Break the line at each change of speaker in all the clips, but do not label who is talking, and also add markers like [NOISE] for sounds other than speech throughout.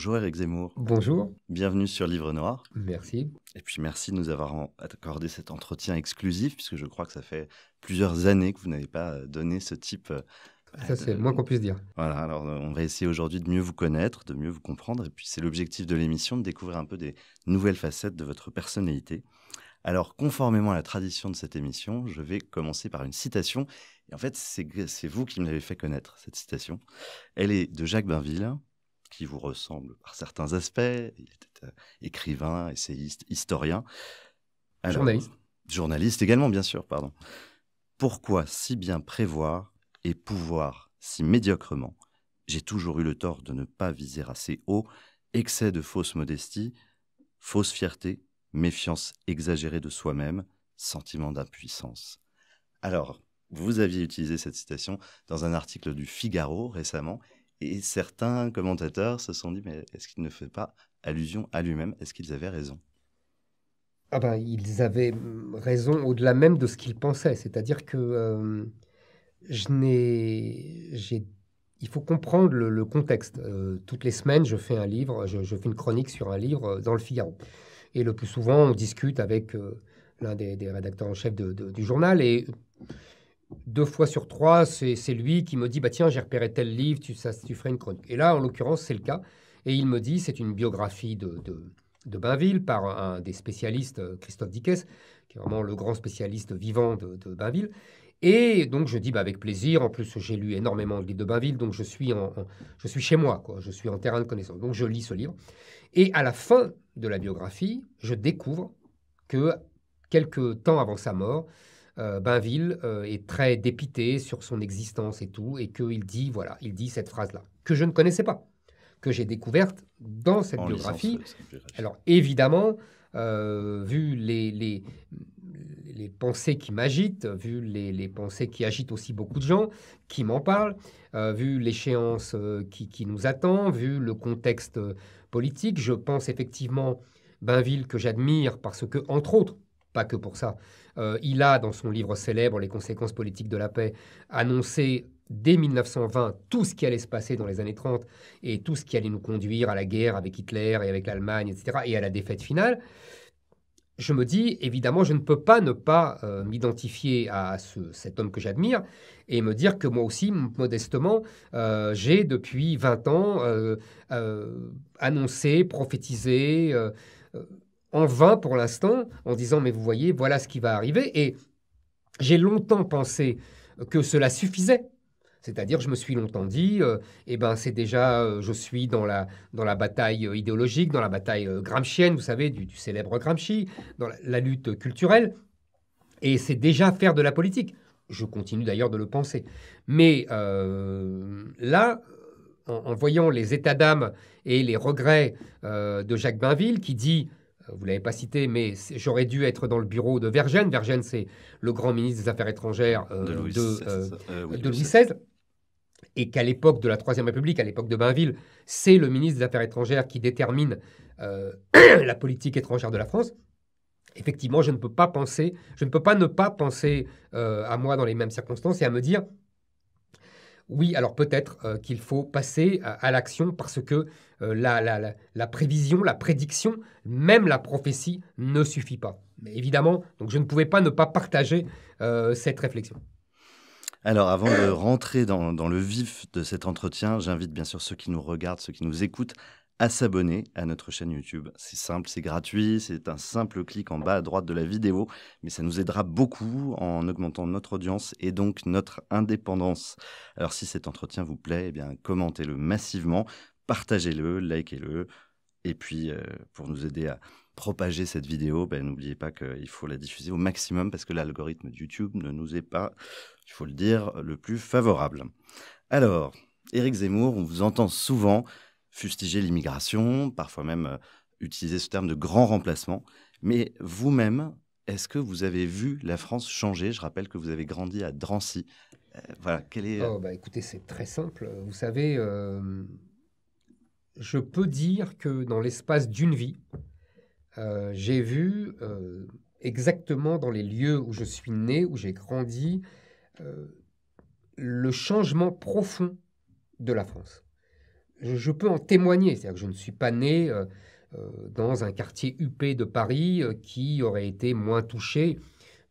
Bonjour Eric Zemmour. Bonjour. Bienvenue sur Livre Noir. Merci. Et puis merci de nous avoir accordé cet entretien exclusif, puisque je crois que ça fait plusieurs années que vous n'avez pas euh, donné ce type euh, ça, c'est euh, le moins qu'on puisse dire. Voilà, alors on va essayer aujourd'hui de mieux vous connaître, de mieux vous comprendre. Et puis, c'est l'objectif de l'émission, de découvrir un peu des nouvelles facettes de votre personnalité. Alors, conformément à la tradition de cette émission, je vais commencer par une citation. Et en fait, c'est vous qui me l'avez fait connaître, cette citation. Elle est de Jacques Bainville qui vous ressemble par certains aspects. Il était euh, écrivain, essayiste, historien. journaliste. Journaliste également, bien sûr, pardon. Pourquoi si bien prévoir et pouvoir si médiocrement J'ai toujours eu le tort de ne pas viser assez haut. Excès de fausse modestie, fausse fierté, méfiance exagérée de soi-même, sentiment d'impuissance. Alors, vous aviez utilisé cette citation dans un article du Figaro récemment, et certains commentateurs se sont dit, mais est-ce qu'il ne fait pas allusion à lui-même Est-ce qu'ils avaient raison
ah ben, ils avaient mmh, raison au-delà même de ce qu'ils pensaient. C'est-à-dire que euh, je n'ai, il faut comprendre le, contexte. Euh, toutes les semaines, je fais un livre, je, fais une chronique sur un livre euh, dans le Figaro. Et le plus souvent, on discute avec l'un des, rédacteurs en chef du journal. Et deux fois sur trois, c'est lui qui me dit bah tiens, j'ai repéré tel livre, tu, tu ferais une chronique. Et là, en l'occurrence, c'est le cas. Et il me dit c'est une biographie de, de, de, Bainville par un des spécialistes, Christophe Dickès, qui est vraiment le grand spécialiste vivant de, Bainville. Et donc je dis bah, avec plaisir. En plus, j'ai lu énormément de livres de Bainville, donc je suis, chez moi, quoi. je suis en terrain de connaissance. Donc je lis ce livre. Et à la fin de la biographie, je découvre que quelques temps avant sa mort, euh, Bainville euh, est très dépité sur son existence et tout, et qu'il dit, voilà, il dit cette phrase-là, que je ne connaissais pas, que j'ai découverte dans cette biographie. Alors évidemment, euh, vu les, les, pensées qui m'agitent, vu les, pensées qui agitent aussi beaucoup de gens qui m'en parlent, vu l'échéance qui, qui, nous attend, vu le contexte politique, je pense effectivement Bainville que j'admire parce que, entre autres, pas que pour ça. Euh, il a, dans son livre célèbre Les conséquences politiques de la paix, annoncé dès 1920 tout ce qui allait se passer dans les années 30 et tout ce qui allait nous conduire à la guerre avec Hitler et avec l'Allemagne, etc., et à la défaite finale. Je me dis, évidemment, je ne peux pas ne pas euh, m'identifier à cet homme que j'admire et me dire que moi aussi, modestement, euh, j'ai depuis 20 ans annoncé, prophétisé, en vain pour l'instant en disant mais vous voyez, voilà ce qui va arriver. Et j'ai longtemps pensé que cela suffisait. C'est-à-dire, je me suis longtemps dit, euh, eh ben, c'est déjà, euh, je suis dans la, dans la bataille euh, idéologique, dans la bataille gramscienne, vous savez, du, célèbre Gramsci, dans la, lutte culturelle, et c'est déjà faire de la politique. Je continue d'ailleurs de le penser. Mais là, en, en, voyant les états d'âme et les regrets de Jacques Bainville, qui dit euh, vous ne l'avez pas cité, mais j'aurais dû être dans le bureau de Vergène. Vergène, c'est le grand ministre des Affaires étrangères euh, de Louis, XVI. Euh, et qu'à l'époque de la Troisième République, à l'époque de Bainville, c'est le ministre des Affaires étrangères qui détermine [CLEARS THROAT] la politique étrangère de la France. Effectivement, je ne peux pas penser, je ne peux pas ne pas penser à moi dans les mêmes circonstances et à me dire, oui, alors peut-être euh, qu'il faut passer euh, à, l'action parce que euh, la, prévision, la prédiction, même la prophétie ne suffit pas. évidemment, donc je ne pouvais pas ne pas partager cette réflexion.
Alors, avant de rentrer dans, dans le vif de cet entretien, j'invite bien sûr ceux qui nous regardent, ceux qui nous écoutent, à s'abonner à notre chaîne YouTube. C'est simple, c'est gratuit, c'est un simple clic en bas à droite de la vidéo, mais ça nous aidera beaucoup en augmentant notre audience et donc notre indépendance. Alors si cet entretien vous plaît, eh bien commentez-le massivement, partagez-le, likez-le, et puis euh, pour nous aider à propager cette vidéo, ben, n'oubliez pas qu'il faut la diffuser au maximum parce que l'algorithme YouTube ne nous est pas, il faut le dire, le plus favorable. Alors, Eric Zemmour, on vous entend souvent fustiger l'immigration, parfois même euh, utiliser ce terme de grand remplacement. Mais vous-même, est-ce que vous avez vu la France changer Je rappelle que vous avez grandi à Drancy. Euh, voilà, est... Euh oh,
bah, écoutez, c'est très simple. Vous savez, je peux dire que dans l'espace d'une vie, j'ai vu exactement dans les lieux où je suis né, où j'ai grandi, le changement profond de la France je, peux en témoigner. C'est-à-dire que je ne suis pas né euh, euh, dans un quartier huppé de Paris euh, qui aurait été moins touché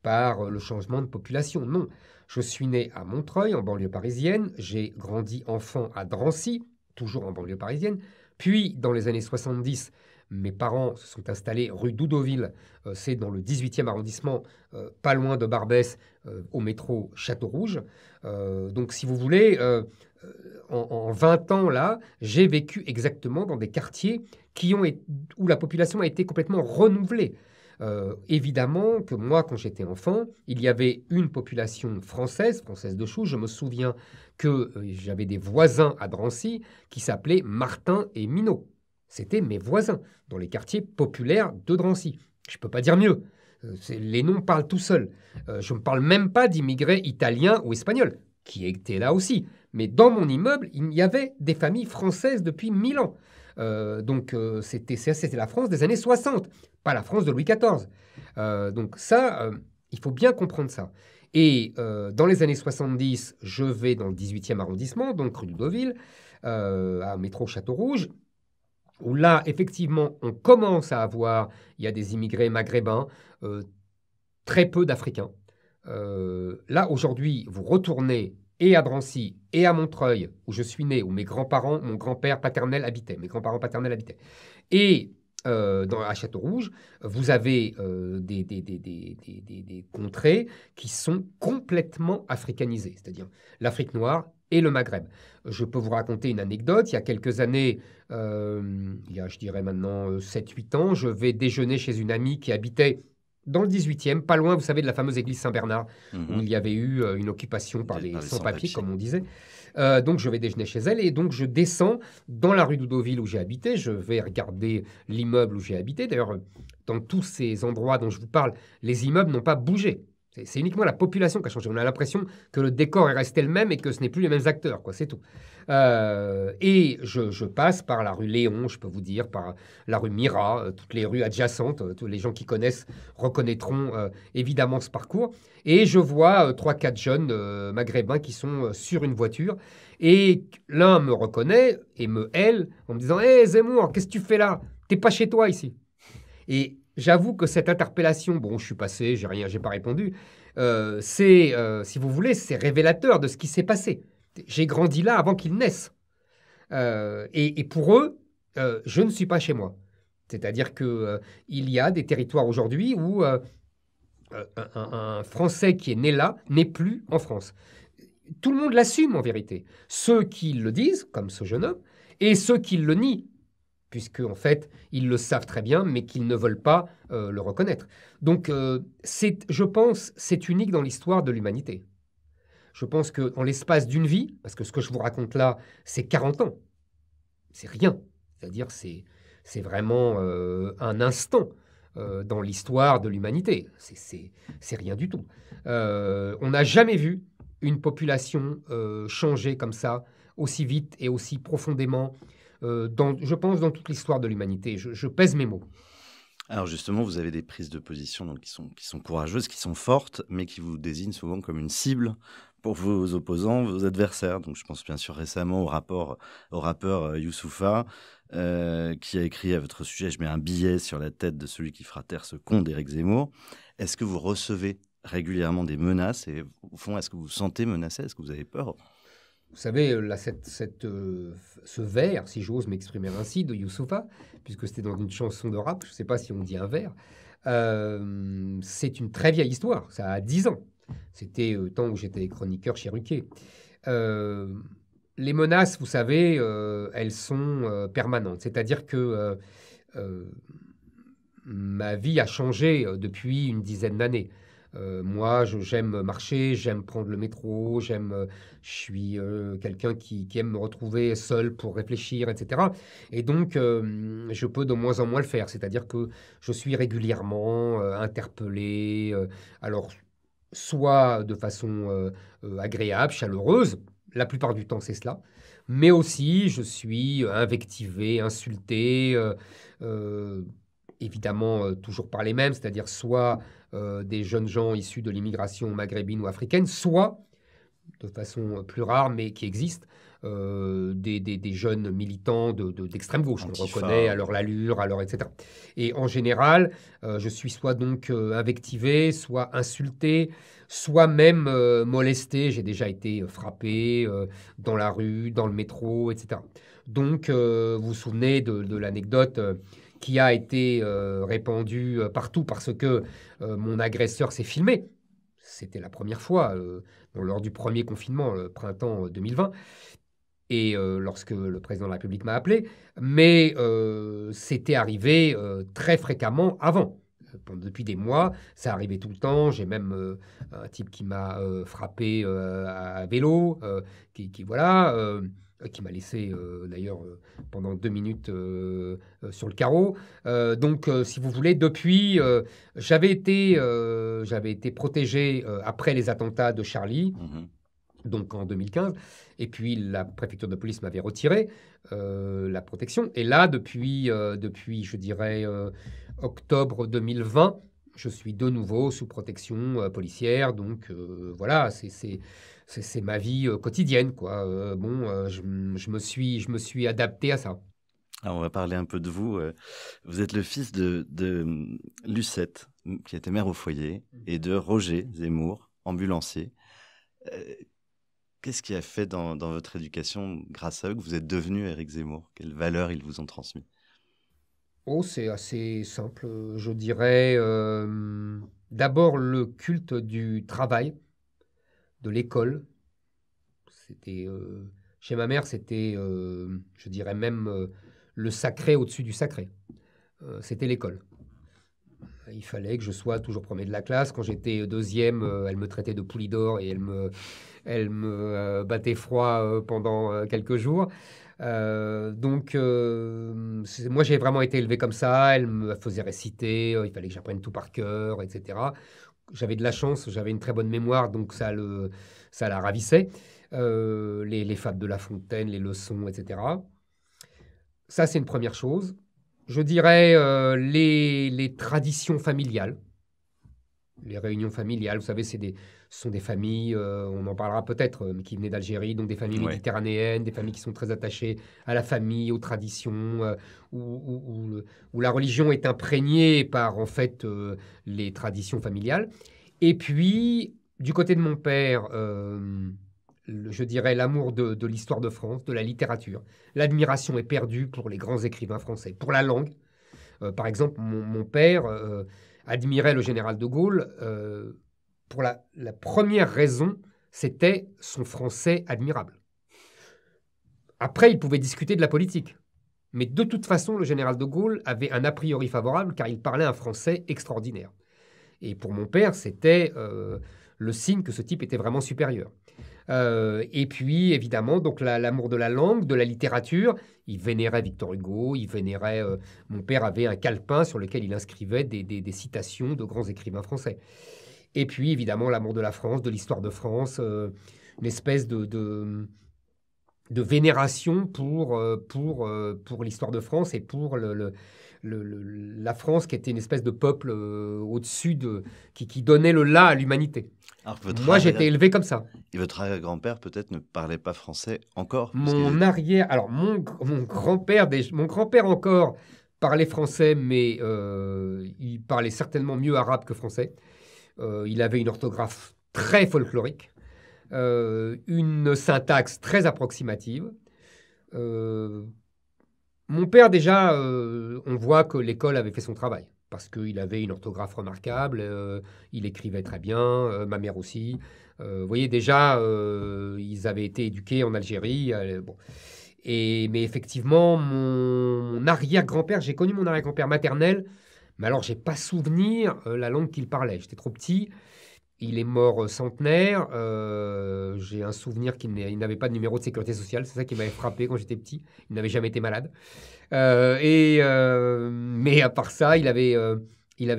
par le changement de population. Non, je suis né à Montreuil, en banlieue parisienne. J'ai grandi enfant à Drancy, toujours en banlieue parisienne. Puis, dans les années 70, mes parents se sont installés rue Doudoville, c'est dans le 18e arrondissement, pas loin de Barbès, au métro Château Rouge. donc si vous voulez, euh, en, 20 ans, là, j'ai vécu exactement dans des quartiers qui ont, où la population a été complètement renouvelée. Euh, évidemment que moi, quand j'étais enfant, il y avait une population française, française de Choux. Je me souviens que euh, j'avais des voisins à Drancy qui s'appelaient Martin et Minot. C'était mes voisins dans les quartiers populaires de Drancy. Je ne peux pas dire mieux. les noms parlent tout seuls. je ne parle même pas d'immigrés italiens ou espagnols, qui étaient là aussi. Mais dans mon immeuble, il y avait des familles françaises depuis 1000 ans. Euh, donc euh, c'était la France des années 60, pas la France de Louis XIV. Euh, donc ça, il faut bien comprendre ça. Et dans les années 70, je vais dans le 18e arrondissement, donc rue de Deauville, à métro Château-Rouge, où là, effectivement, on commence à avoir, il y a des immigrés maghrébins, très peu d'Africains. là, aujourd'hui, vous retournez et à Drancy et à Montreuil, où je suis né, où mes grands-parents, mon grand-père paternel habitait, mes grands-parents paternels habitaient, et euh, dans, à Château-Rouge, vous avez euh, des, des, contrées qui sont complètement africanisées, c'est-à-dire l'Afrique noire et le Maghreb. Je peux vous raconter une anecdote. Il y a quelques années, euh, il y a, je dirais maintenant 7-8 ans, je vais déjeuner chez une amie qui habitait dans le 18e, pas loin, vous savez, de la fameuse église Saint-Bernard, où mhm. il y avait eu euh, une occupation par les, sans-papiers, comme on disait. Euh, donc je vais déjeuner chez elle et donc je descends dans la rue d'Oudoville où j'ai habité, je vais regarder l'immeuble où j'ai habité. D'ailleurs, dans tous ces endroits dont je vous parle, les immeubles n'ont pas bougé. C'est uniquement la population qui a changé. On a l'impression que le décor est resté le même et que ce n'est plus les mêmes acteurs, quoi, c'est tout. Euh, et je, passe par la rue Léon, je peux vous dire, par la rue Mira, euh, toutes les rues adjacentes. Euh, tous les gens qui connaissent reconnaîtront évidemment ce parcours. Et je vois trois, quatre jeunes maghrébins qui sont sur une voiture. Et l'un me reconnaît et me hèle en me disant Hé eh, hey, Zemmour, qu'est-ce que tu fais là T'es pas chez toi ici. Et j'avoue que cette interpellation, bon, je suis passé, j'ai rien, j'ai pas répondu, c'est, si vous voulez, c'est révélateur de ce qui s'est passé. J'ai grandi là avant qu'ils naissent. Euh, et, pour eux, euh, je ne suis pas chez moi. C'est-à-dire qu'il euh, il y a des territoires aujourd'hui où un, Français qui est né là n'est plus en France. Tout le monde l'assume en vérité. Ceux qui le disent, comme ce jeune homme, et ceux qui le nient, puisque en fait, ils le savent très bien, mais qu'ils ne veulent pas le reconnaître. Donc, je pense, c'est unique dans l'histoire de l'humanité je pense que en l'espace d'une vie, parce que ce que je vous raconte là, c'est 40 ans, c'est rien. C'est-à-dire, c'est, c'est vraiment euh, un instant euh, dans l'histoire de l'humanité. C'est, c'est, c'est rien du tout. Euh, on n'a jamais vu une population changer comme ça, aussi vite et aussi profondément, dans, je pense, dans toute l'histoire de l'humanité. Je, pèse mes mots.
Alors justement, vous avez des prises de position donc, qui, sont, qui sont courageuses, qui sont fortes, mais qui vous désignent souvent comme une cible pour vos opposants, vos adversaires. Donc je pense bien sûr récemment au, rapport, au rappeur euh, Youssoufa, euh, qui a écrit à votre sujet, je mets un billet sur la tête de celui qui fera taire ce con d'Éric Zemmour. Est-ce que vous recevez régulièrement des menaces et au fond, est-ce que vous vous sentez menacé Est-ce que vous avez peur
vous savez, euh, ce vers, si j'ose m'exprimer ainsi, de Youssoufa, puisque c'était dans une chanson de rap, je ne sais pas si on dit un vers, c'est une très vieille histoire, ça a 10 ans. C'était le temps où j'étais chroniqueur chez Ruquet. Euh, les menaces, vous savez, euh, elles sont euh, permanentes. C'est-à-dire que ma vie a changé depuis une dizaine d'années. moi, j'aime marcher, j'aime prendre le métro, j'aime, je suis quelqu'un qui, aime me retrouver seul pour réfléchir, etc. Et donc, je peux de moins en moins le faire. C'est-à-dire que je suis régulièrement interpellé. alors, soit de façon euh, euh, agréable, chaleureuse, la plupart du temps c'est cela, mais aussi je suis euh, invectivé, insulté, évidemment toujours par les mêmes, c'est-à-dire soit des jeunes gens issus de l'immigration maghrébine ou africaine, soit, de façon plus rare mais qui existe, euh, des, jeunes militants d'extrême de, d'extrême gauche. je le reconnaît à leur allure, etc. Et en général, euh, je suis soit donc euh, invectivé, soit insulté, soit même molesté. J'ai déjà été frappé dans la rue, dans le métro, etc. Donc, vous vous souvenez de, l'anecdote qui a été répandue partout parce que mon agresseur s'est filmé. C'était la première fois lors du premier confinement, le printemps 2020 et euh, lorsque le président de la République m'a appelé, mais euh, c'était arrivé euh, très fréquemment avant. Depuis des mois, ça arrivait tout le temps. J'ai même un type qui m'a frappé à vélo, qui, voilà, qui m'a laissé d'ailleurs pendant deux minutes sur le carreau. donc, si vous voulez, depuis, j'avais été, j'avais été protégé après les attentats de Charlie. Mmh donc en 2015. Et puis la préfecture de police m'avait retiré euh, la protection. Et là, depuis, euh, depuis je dirais, euh, octobre 2020, je suis de nouveau sous protection policière. Donc voilà, c'est ma vie quotidienne. Quoi. bon, je, me suis, je me suis adapté à ça.
Alors, on va parler un peu de vous. Vous êtes le fils de, de Lucette, qui était mère au foyer, mmh. et de Roger Zemmour, ambulancier Qu'est-ce qui a fait dans, votre éducation, grâce à eux, que vous êtes devenu Eric Zemmour Quelles valeurs ils vous ont transmises
Oh, c'est assez simple. Je dirais euh, d'abord le culte du travail, de l'école. C'était euh, chez ma mère, c'était, euh, je dirais même le sacré au-dessus du sacré. c'était l'école. Il fallait que je sois toujours premier de la classe. Quand j'étais deuxième, elle me traitait de poulidor et elle me elle me euh, battait froid euh, pendant euh, quelques jours. donc, moi, j'ai vraiment été élevé comme ça. Elle me faisait réciter, il fallait que j'apprenne tout par cœur, etc. J'avais de la chance, j'avais une très bonne mémoire, donc ça, le, ça la ravissait. Les, les, fables de La Fontaine, les leçons, etc. Ça, c'est une première chose. Je dirais les, les traditions familiales les réunions familiales. Vous savez, c'est des, ce sont des familles, euh, on en parlera peut-être, euh, qui venaient d'Algérie, donc des familles méditerranéennes, des familles qui sont très attachées à la famille, aux traditions, euh, où, la religion est imprégnée par en fait les traditions familiales. Et puis, du côté de mon père, je dirais, l'amour de, l'histoire de France, de la littérature. L'admiration est perdue pour les grands écrivains français, pour la langue. par exemple, mon, père admirait le général de Gaulle pour la, première raison, c'était son français admirable. Après, il pouvait discuter de la politique. Mais de toute façon, le général de Gaulle avait un a priori favorable car il parlait un français extraordinaire. Et pour mon père, c'était euh, le signe que ce type était vraiment supérieur. Euh, et puis, évidemment, donc l'amour de la langue, de la littérature. Il vénérait Victor Hugo, il vénérait. Euh, mon père avait un calepin sur lequel il inscrivait des citations de grands écrivains français. Et puis, évidemment, l'amour de la France, de l'histoire de France, euh, une espèce de, de, vénération pour, euh, pour, euh, pour l'histoire de France et pour le, le, la France qui était une espèce de peuple au-dessus, de, qui, qui donnait le là à l'humanité. Moi, j'étais élevé comme
ça. Et votre arrière-grand-père, peut-être, ne parlait pas français encore Mon
arrière... Alors, mon, mon grand-père mon grand encore parlait français, mais il parlait certainement mieux arabe que français. Euh, il avait une orthographe très folklorique, euh, une syntaxe très approximative. Euh, mon père, déjà, on voit que l'école avait fait son travail parce qu'il avait une orthographe remarquable, il écrivait très bien, ma mère aussi. vous voyez, déjà, ils avaient été éduqués en Algérie. Et, mais effectivement, mon arrière-grand-père, j'ai connu mon arrière-grand-père maternel mais alors, j'ai pas souvenir euh, la langue qu'il parlait. J'étais trop petit. Il est mort euh, centenaire. Euh, j'ai un souvenir qu'il n'avait pas de numéro de sécurité sociale. C'est ça qui m'avait frappé quand j'étais petit. Il n'avait jamais été malade. et, mais à part ça, il avait,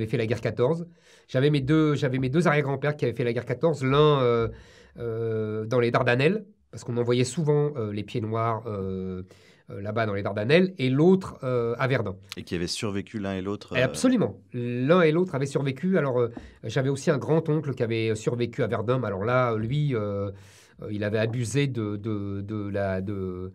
fait la guerre 14. J'avais mes deux, j'avais mes deux arrière-grands-pères qui avaient fait la guerre 14. L'un dans les Dardanelles, parce qu'on envoyait souvent les pieds noirs euh, là-bas dans les Dardanelles, et l'autre
euh, à Verdun. Et qui avaient survécu l'un et l'autre euh, Absolument.
L'un et l'autre avaient survécu. Alors, j'avais aussi un grand-oncle qui avait survécu à Verdun. alors là, lui, il avait abusé de, de, la... de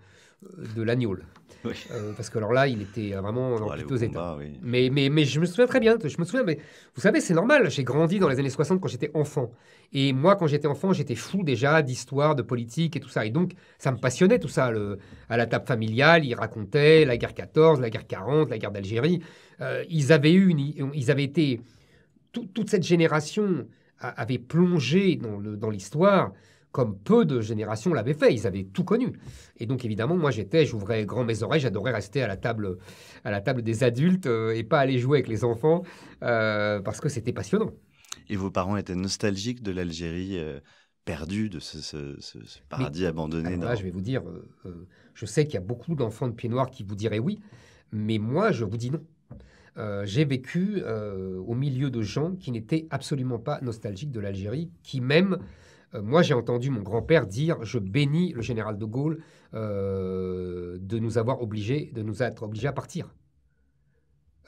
euh, parce que alors là, il était vraiment dans oh, plutôt état. Mais, mais, mais je me souviens très bien. Je me souviens, mais vous savez, c'est normal. J'ai grandi dans les années 60 quand j'étais enfant. Et moi, quand j'étais enfant, j'étais fou déjà d'histoire, de politique et tout ça. Et donc, ça me passionnait tout ça. à la table familiale, ils racontaient la guerre 14, la guerre 40, la guerre d'Algérie. Euh, ils avaient eu ils avaient été toute cette génération avait plongé dans l'histoire comme peu de générations l'avaient fait. Ils avaient tout connu. Et donc, évidemment, moi, j'étais, j'ouvrais grand mes oreilles, j'adorais rester à la table, à la table des adultes euh, et pas aller jouer avec les enfants
euh, parce que c'était passionnant. Et vos parents étaient nostalgiques de l'Algérie euh, perdue, de ce, paradis abandonné je vais
vous dire, je sais qu'il y a beaucoup d'enfants de pieds noirs qui vous diraient oui, mais moi, je vous dis non. j'ai vécu au milieu de gens qui n'étaient absolument pas nostalgiques de l'Algérie, qui même euh, moi, j'ai entendu mon grand-père dire Je bénis le général de Gaulle euh, de nous avoir obligés, de nous être obligés à partir.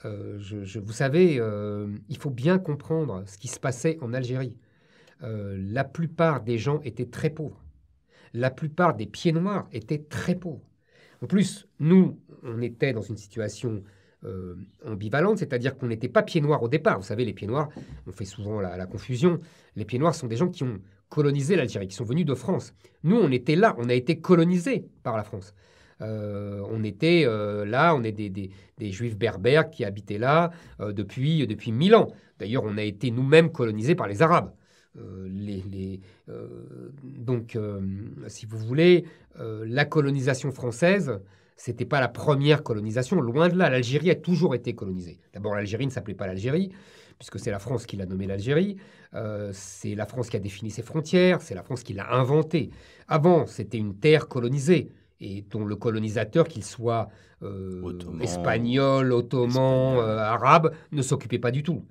Euh, vous savez, il faut bien comprendre ce qui se passait en Algérie. la plupart des gens étaient très pauvres. La plupart des pieds noirs étaient très pauvres. En plus, nous, on était dans une situation ambivalente, c'est-à-dire qu'on n'était pas pieds noirs au départ. Vous savez, les pieds noirs, on fait souvent la, confusion. Les pieds noirs sont des gens qui ont colonisé l'Algérie, qui sont venus de France. Nous, on était là, on a été colonisés par la France. Euh, on était euh, là, on est des, juifs berbères qui habitaient là euh, depuis, depuis 1000 ans. D'ailleurs, on a été nous-mêmes colonisés par les Arabes. Les, donc, si vous voulez, la colonisation française, c'était pas la première colonisation, loin de là. L'Algérie a toujours été colonisée. D'abord, l'Algérie ne s'appelait pas l'Algérie puisque c'est la France qui l'a nommé l'Algérie, euh, c'est la France qui a défini ses frontières, c'est la France qui l'a inventée. Avant, c'était une terre colonisée et dont le colonisateur, qu'il soit euh, espagnol, ottoman, euh, arabe, ne s'occupait pas du tout.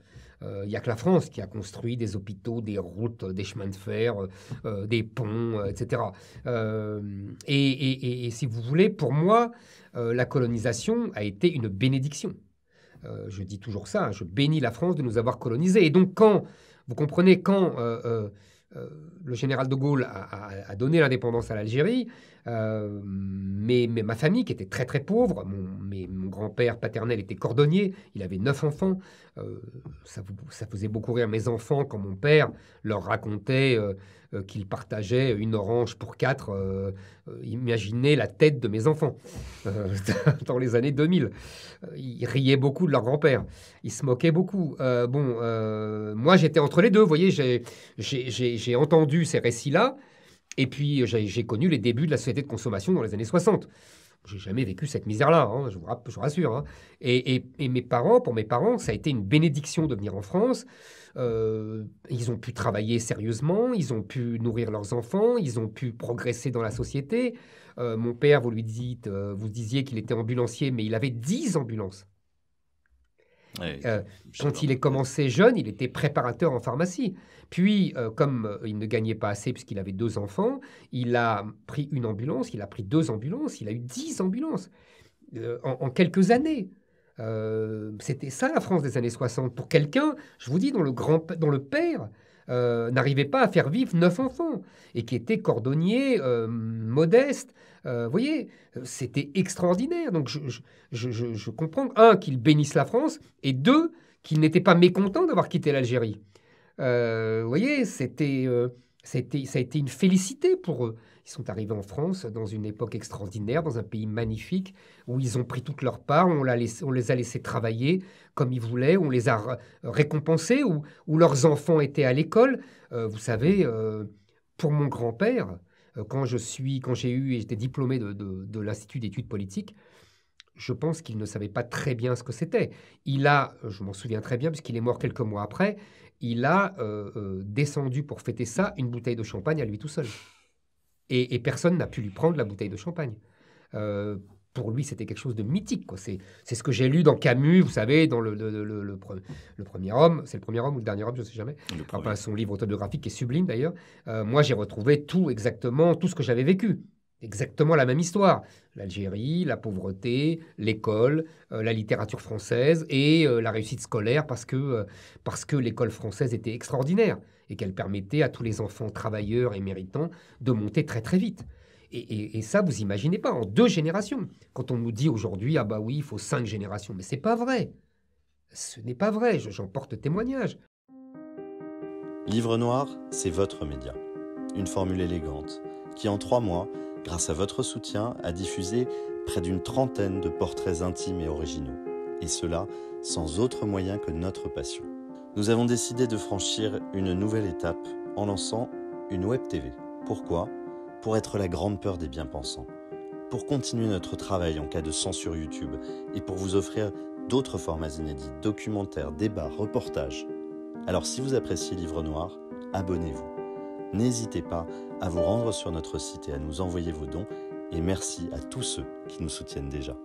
Il n'y a que la France qui a construit des hôpitaux, des routes, des chemins de fer, des ponts, etc. et, si vous voulez, pour moi, la colonisation a été une bénédiction. Euh, je dis toujours ça, hein, je bénis la France de nous avoir colonisés. Et donc quand, vous comprenez, quand euh, euh, le général de Gaulle a donné l'indépendance à l'Algérie, euh, mais, ma famille, qui était très très pauvre, mon, grand-père paternel était cordonnier, il avait neuf enfants. Euh, ça, faisait beaucoup rire mes enfants quand mon père leur racontait euh, qu'il partageait une orange pour quatre. imaginez la tête de mes enfants [LAUGHS] dans les années 2000. Ils riaient beaucoup de leur grand-père, ils se moquaient beaucoup. bon, moi j'étais entre les deux, vous voyez, j'ai entendu ces récits-là. Et puis, euh, j'ai connu les débuts de la société de consommation dans les années 60. J'ai jamais vécu cette misère-là, hein, je, vous rassure. Hein. Et, mes parents, pour mes parents, ça a été une bénédiction de venir en France. Euh, ils ont pu travailler sérieusement, ils ont pu nourrir leurs enfants, ils ont pu progresser dans la société. Euh, mon père, vous lui dites, vous disiez qu'il était ambulancier, mais il avait 10 ambulances. Euh, quand il est commencé jeune, il était préparateur en pharmacie. Puis, euh, comme euh, il ne gagnait pas assez puisqu'il avait deux enfants, il a pris une ambulance, il a pris deux ambulances, il a eu dix ambulances en, quelques années. C'était ça la France des années 60. Pour quelqu'un, je vous dis, dont le père n'arrivait pas à faire vivre neuf enfants et qui était cordonnier, modeste, euh, vous voyez, euh, c'était extraordinaire. Donc je, comprends, un, qu'ils bénissent la France, et deux, qu'ils n'étaient pas mécontents d'avoir quitté l'Algérie. Euh, vous voyez, c'était... ça a été une félicité pour eux. Ils sont arrivés en France dans une époque extraordinaire, dans un pays magnifique, où ils ont pris toute leur part, on, on les a laissés travailler comme ils voulaient, on les a récompensés, où, leurs enfants étaient à l'école. vous savez, pour mon grand-père, euh, quand je suis, quand j'ai eu, et j'étais diplômé de, l'Institut d'études politiques, je pense qu'il ne savait pas très bien ce que c'était. Il a, euh, je m'en souviens très bien, puisqu'il est mort quelques mois après, il a euh, descendu pour fêter ça une bouteille de champagne à lui tout seul. Et, personne n'a pu lui prendre la bouteille de champagne pour lui, c'était quelque chose de mythique. C'est, ce que j'ai lu dans Camus, vous savez, dans le, le, premier homme. C'est le premier homme ou le dernier homme, je ne sais jamais. son livre autobiographique est sublime d'ailleurs. Euh, moi, j'ai retrouvé tout exactement, tout ce que j'avais vécu. Exactement la même histoire. L'Algérie, la pauvreté, l'école, euh, la littérature française et euh, la réussite scolaire parce que, parce que l'école française était extraordinaire et qu'elle permettait à tous les enfants travailleurs et méritants de monter très très vite. Et, ça, vous imaginez pas, en deux générations. Quand on nous dit aujourd'hui, ah bah oui, il faut cinq générations, mais c'est pas vrai. Ce n'est pas vrai, j'en porte témoignage.
Livre Noir, c'est votre média. Une formule élégante qui, en trois mois, grâce à votre soutien, a diffusé près d'une trentaine de portraits intimes et originaux. Et cela sans autre moyen que notre passion. Nous avons décidé de franchir une nouvelle étape en lançant une Web TV. Pourquoi pour être la grande peur des bien-pensants, pour continuer notre travail en cas de censure YouTube et pour vous offrir d'autres formats inédits, documentaires, débats, reportages. Alors si vous appréciez Livre Noir, abonnez-vous. N'hésitez pas à vous rendre sur notre site et à nous envoyer vos dons et merci à tous ceux qui nous soutiennent déjà.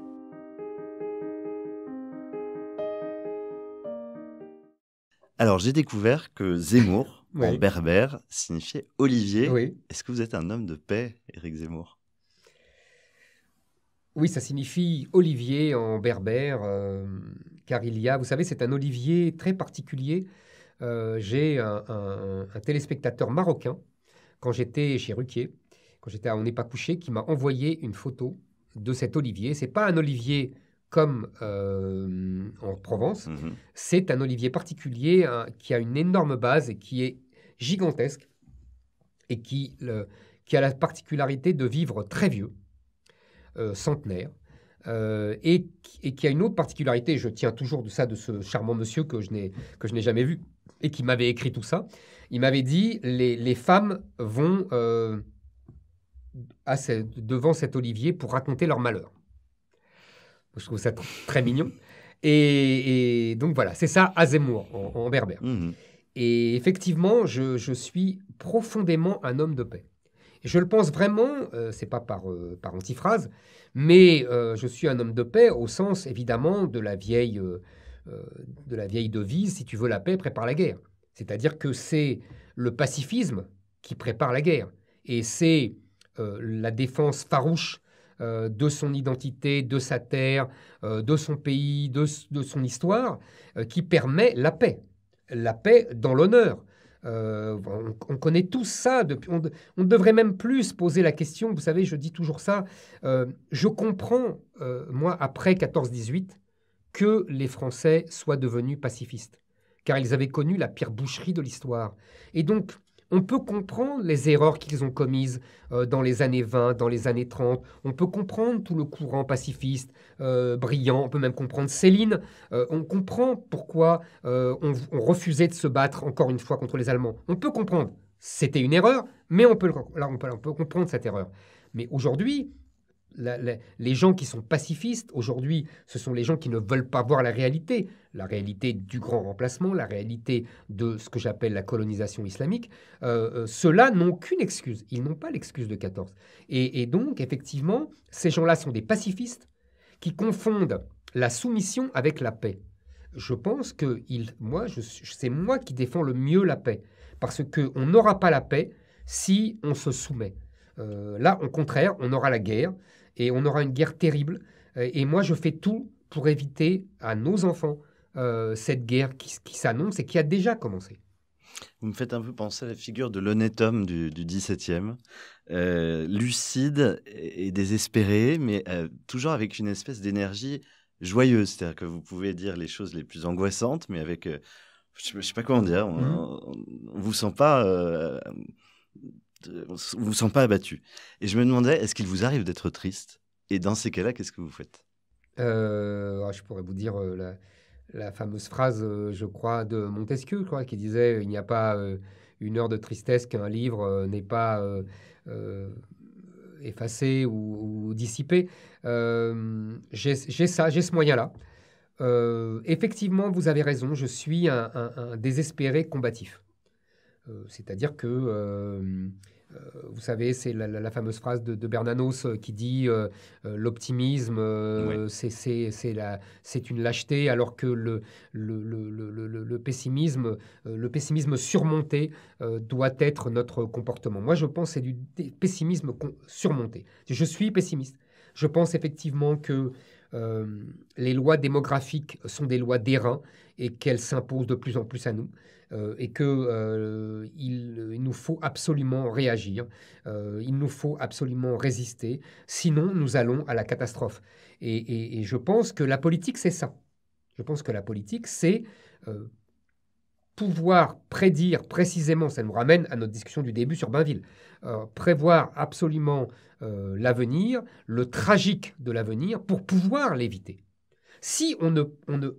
Alors j'ai découvert que Zemmour en berbère signifiait Olivier. Est-ce que vous êtes un homme de paix, Eric Zemmour
Oui, ça signifie Olivier en berbère, euh, car il y a, vous savez, c'est un Olivier très particulier. Euh, j'ai un, téléspectateur marocain, quand j'étais chez Ruquier, quand j'étais à On n'est pas couché, qui m'a envoyé une photo de cet Olivier. C'est pas un Olivier comme euh, en Provence, mhm. c'est un olivier particulier qui a une énorme base et qui est gigantesque et qui, a la particularité de vivre très vieux, euh, centenaire, euh, et, qui a une autre particularité, je tiens toujours de ça, de ce charmant monsieur que je n'ai, jamais vu et qui m'avait écrit tout ça. Il m'avait dit, les, femmes vont à devant cet olivier pour raconter leur malheur. Je trouve ça très mignon. Et, donc voilà, c'est ça Azemmour en, berbère. Mmh. Et effectivement, je, suis profondément un homme de paix. je le pense vraiment, euh, c'est pas par, euh, par antiphrase, mais euh, je suis un homme de paix au sens évidemment de la vieille, euh, de la vieille devise si tu veux la paix, prépare la guerre. C'est-à-dire que c'est le pacifisme qui prépare la guerre. Et c'est la défense farouche euh, de son identité, de sa terre, euh, de son pays, de, son histoire, euh, qui permet la paix. La paix dans l'honneur. On, connaît tout ça. on, ne devrait même plus poser la question. Vous savez, je dis toujours ça. je comprends, moi, après 14-18, que les Français soient devenus pacifistes, car ils avaient connu la pire boucherie de l'histoire. Et donc, on peut comprendre les erreurs qu'ils ont commises euh, dans les années 20, dans les années 30. On peut comprendre tout le courant pacifiste euh, brillant. On peut même comprendre Céline. Euh, on comprend pourquoi on, refusait de se battre encore une fois contre les Allemands. On peut comprendre. C'était une erreur, mais on peut comprendre cette erreur. Mais aujourd'hui, les gens qui sont pacifistes, aujourd'hui, ce sont les gens qui ne veulent pas voir la réalité, la réalité du grand remplacement, la réalité de ce que j'appelle la colonisation islamique. Euh, euh, ceux-là n'ont qu'une excuse, ils n'ont pas l'excuse de 14. Et, donc, effectivement, ces gens-là sont des pacifistes qui confondent la soumission avec la paix. Je pense que c'est moi qui défends le mieux la paix, parce qu'on n'aura pas la paix si on se soumet. Euh, là, au contraire, on aura la guerre et on aura une guerre terrible. Euh, et moi, je fais tout pour éviter à nos enfants euh, cette guerre qui, qui s'annonce et qui a déjà commencé.
Vous me faites un peu penser à la figure de l'honnête homme du, du 17e, euh, lucide et désespéré, mais toujours avec une espèce d'énergie joyeuse. C'est-à-dire que vous pouvez dire les choses les plus angoissantes, mais avec. je ne sais pas comment dire, mhm. on vous sent pas ne euh, vous sent pas abattu. Et je me demandais, est-ce qu'il vous arrive d'être triste Et dans ces cas-là, qu'est-ce que vous faites
euh, ah, Je pourrais vous dire euh, la, fameuse phrase, je crois, de Montesquieu, qui disait il n'y a pas une heure de tristesse qu'un livre n'est pas effacé ou, dissipé. j'ai ça, j'ai ce moyen-là. effectivement, vous avez raison, je suis un, un désespéré combatif. Euh, c'est-à-dire que euh, euh, vous savez, c'est la, fameuse phrase de, Bernanos qui dit l'optimisme, c'est une lâcheté, alors que le, le, pessimisme, le pessimisme surmonté doit être notre comportement. Moi, je pense que c'est du pessimisme surmonté. Je suis pessimiste. Je pense effectivement que les lois démographiques sont des lois d'airain et qu'elles s'imposent de plus en plus à nous. Euh, et que euh, il, nous faut absolument réagir, euh, il nous faut absolument résister, sinon nous allons à la catastrophe. Et, je pense que la politique, c'est ça. Je pense que la politique, c'est pouvoir prédire précisément, ça nous ramène à notre discussion du début sur Bainville, prévoir absolument l'avenir, le tragique de l'avenir, pour pouvoir l'éviter. Si, on ne,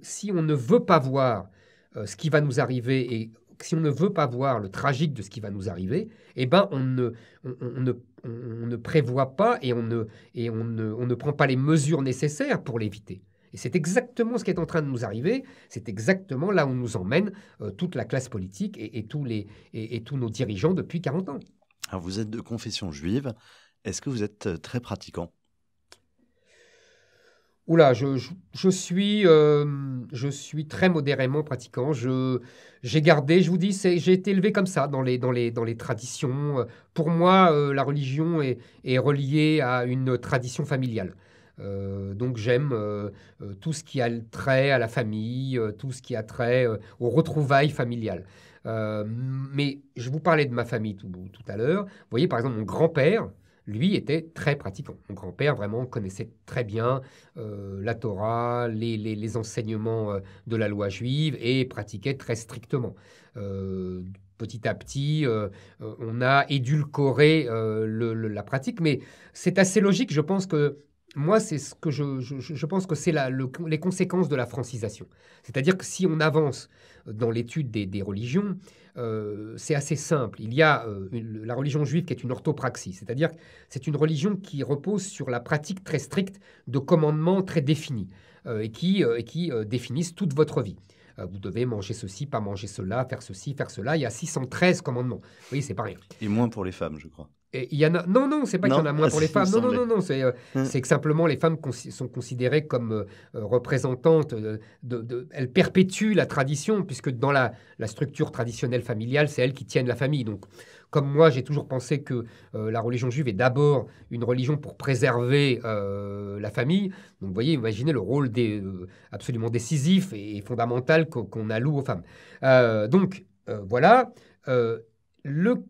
si on ne veut pas voir euh, ce qui va nous arriver et si on ne veut pas voir le tragique de ce qui va nous arriver, eh ben on ne, on, ne, on ne prévoit pas et, on ne, et on, ne, on ne prend pas les mesures nécessaires pour l'éviter. Et c'est exactement ce qui est en train de nous arriver, c'est exactement là où nous emmène euh, toute la classe politique et, tous les, et, et tous nos dirigeants depuis 40 ans. Alors vous êtes de
confession juive, est-ce que vous êtes euh, très pratiquant
Oula, je, je, suis, euh, je suis très modérément pratiquant. Je, j'ai gardé, je vous dis, j'ai été élevé comme ça dans les, dans les, dans les traditions. Pour moi, euh, la religion est, reliée à une tradition familiale. Euh, donc j'aime tout ce qui a trait à la famille, tout ce qui a trait aux retrouvailles familiales. mais je vous parlais de ma famille tout, tout à l'heure. Vous voyez, par exemple, mon grand-père, lui était très pratiquant. Mon grand-père vraiment connaissait très bien euh, la Torah, les, enseignements euh, de la loi juive et pratiquait très strictement. Euh, petit à petit, on a édulcoré la pratique, mais c'est assez logique. Je pense que moi, c'est ce que je, je, pense que c'est les conséquences de la francisation. C'est-à-dire que si on avance euh, dans l'étude des, des, religions, euh, c'est assez simple. Il y a euh, la religion juive qui est une orthopraxie, c'est-à-dire que c'est une religion qui repose sur la pratique très stricte de commandements très définis et qui, qui définissent toute votre vie vous devez manger ceci, pas manger cela, faire ceci, faire cela. Il y a 613 commandements. Oui, c'est pas rien.
Et moins pour les femmes, je crois
il y en a... Non, non, c'est pas qu'il y en a moins pour ah, les femmes. Non, non, non, non, euh, hein. c'est que simplement les femmes sont considérées comme euh, euh, représentantes. De, de, Elles perpétuent la tradition, puisque dans la, la structure traditionnelle familiale, c'est elles qui tiennent la famille. Donc, comme moi, j'ai toujours pensé que la religion juive est d'abord une religion pour préserver la famille. Donc, vous voyez, imaginez le rôle des, absolument décisif et, fondamental qu'on alloue aux femmes. donc, voilà. Euh,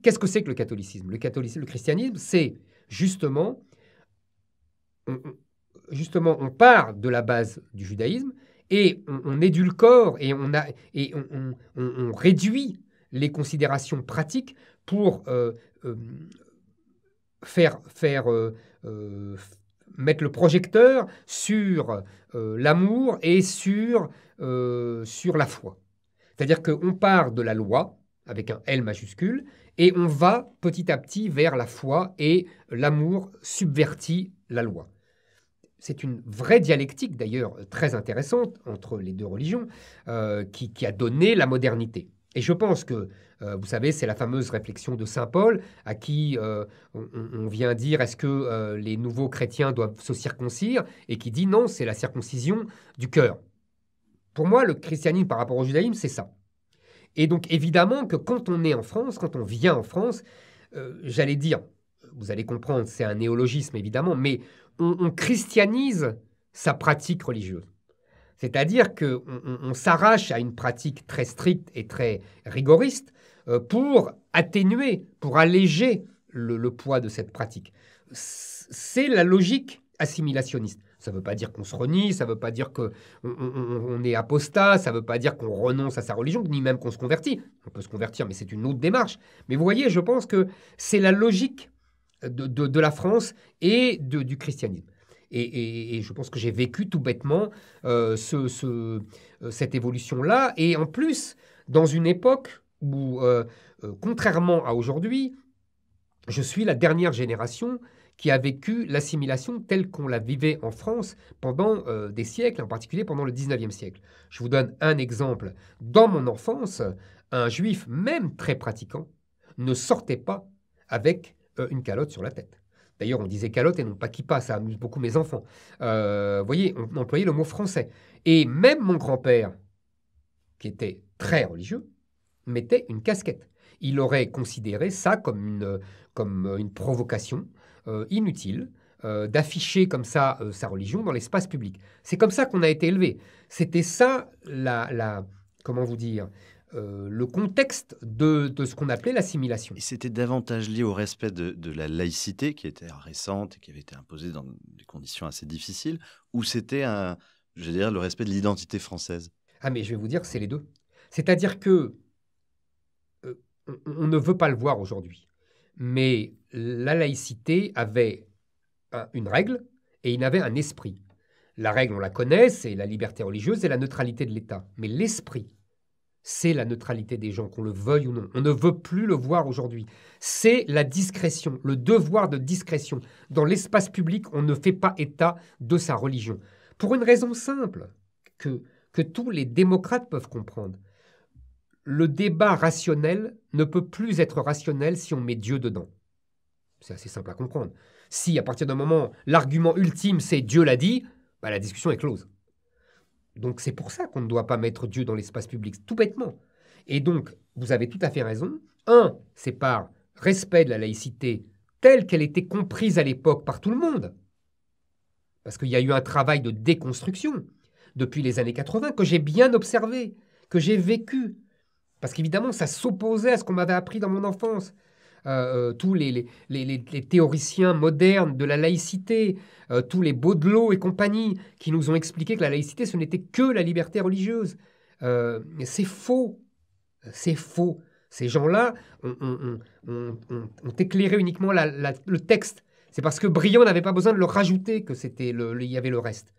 qu'est-ce que c'est que le catholicisme Le catholicisme, le christianisme, c'est justement, on, justement, on part de la base du judaïsme et on, édulcore et on, a, et on, réduit les considérations pratiques pour euh, euh, faire, faire euh, mettre le projecteur sur l'amour et sur, sur la foi. C'est-à-dire qu'on part de la loi, avec un L majuscule, et on va petit à petit vers la foi et l'amour subvertit la loi. C'est une vraie dialectique d'ailleurs très intéressante entre les deux religions euh, qui, a donné la modernité. Et je pense que, euh, vous savez, c'est la fameuse réflexion de Saint Paul à qui euh, on, on, vient dire est-ce que les nouveaux chrétiens doivent se circoncire et qui dit non, c'est la circoncision du cœur. Pour moi, le christianisme par rapport au judaïsme, c'est ça. Et donc évidemment que quand on est en France, quand on vient en France, euh, j'allais dire, vous allez comprendre, c'est un néologisme évidemment, mais on, christianise sa pratique religieuse. C'est-à-dire qu'on on, s'arrache à une pratique très stricte et très rigoriste euh, pour atténuer, pour alléger le poids de cette pratique. C'est la logique assimilationniste. Ça ne veut pas dire qu'on se renie, ça ne veut pas dire qu'on on, est apostat, ça ne veut pas dire qu'on renonce à sa religion, ni même qu'on se convertit. On peut se convertir, mais c'est une autre démarche. Mais vous voyez, je pense que c'est la logique de, de, la France et de, du christianisme. Et, et, je pense que j'ai vécu tout bêtement euh, ce, ce, euh, cette évolution-là. Et en plus, dans une époque où, euh, contrairement à aujourd'hui, je suis la dernière génération qui a vécu l'assimilation telle qu'on la vivait en France pendant euh, des siècles, en particulier pendant le 19e siècle. Je vous donne un exemple. Dans mon enfance, un juif, même très pratiquant, ne sortait pas avec euh, une calotte sur la tête. D'ailleurs, on disait calotte et non pas kippa, ça amuse beaucoup mes enfants. Euh, vous voyez, on employait le mot français. Et même mon grand-père, qui était très religieux, mettait une casquette. Il aurait considéré ça comme une, comme une provocation, euh, inutile euh, d'afficher comme ça euh, sa religion dans l'espace public. C'est comme ça qu'on a été élevé. C'était ça la, comment vous dire, le
contexte de, ce qu'on appelait l'assimilation. C'était davantage lié au respect de, la laïcité qui était récente et qui avait été imposée dans des conditions assez difficiles, ou c'était un, je veux dire, le respect de l'identité française
Ah mais je vais vous dire que c'est les deux. C'est-à-dire que on, ne veut pas le voir aujourd'hui, mais la laïcité avait une règle et il avait un esprit. La règle, on la connaît, c'est la liberté religieuse et la neutralité de l'État. Mais l'esprit, c'est la neutralité des gens, qu'on le veuille ou non. On ne veut plus le voir aujourd'hui. C'est la discrétion, le devoir de discrétion. Dans l'espace public, on ne fait pas état de sa religion. Pour une raison simple, que, que tous les démocrates peuvent comprendre. Le débat rationnel ne peut plus être rationnel si on met Dieu dedans. C'est assez simple à comprendre. Si à partir d'un moment, l'argument ultime c'est Dieu l'a dit, bah, la discussion est close. Donc c'est pour ça qu'on ne doit pas mettre Dieu dans l'espace public, tout bêtement. Et donc, vous avez tout à fait raison. Un, c'est par respect de la laïcité telle qu'elle était comprise à l'époque par tout le monde. Parce qu'il y a eu un travail de déconstruction depuis les années 80 que j'ai bien observé, que j'ai vécu. Parce qu'évidemment, ça s'opposait à ce qu'on m'avait appris dans mon enfance. Euh, euh, tous les, les, théoriciens modernes de la laïcité, euh, tous les Baudelot et compagnie, qui nous ont expliqué que la laïcité, ce n'était que la liberté religieuse. Euh, c'est faux. C'est faux. Ces gens-là ont, éclairé uniquement le texte. C'est parce que Briand n'avait pas besoin de le rajouter que c'était le, y avait le reste.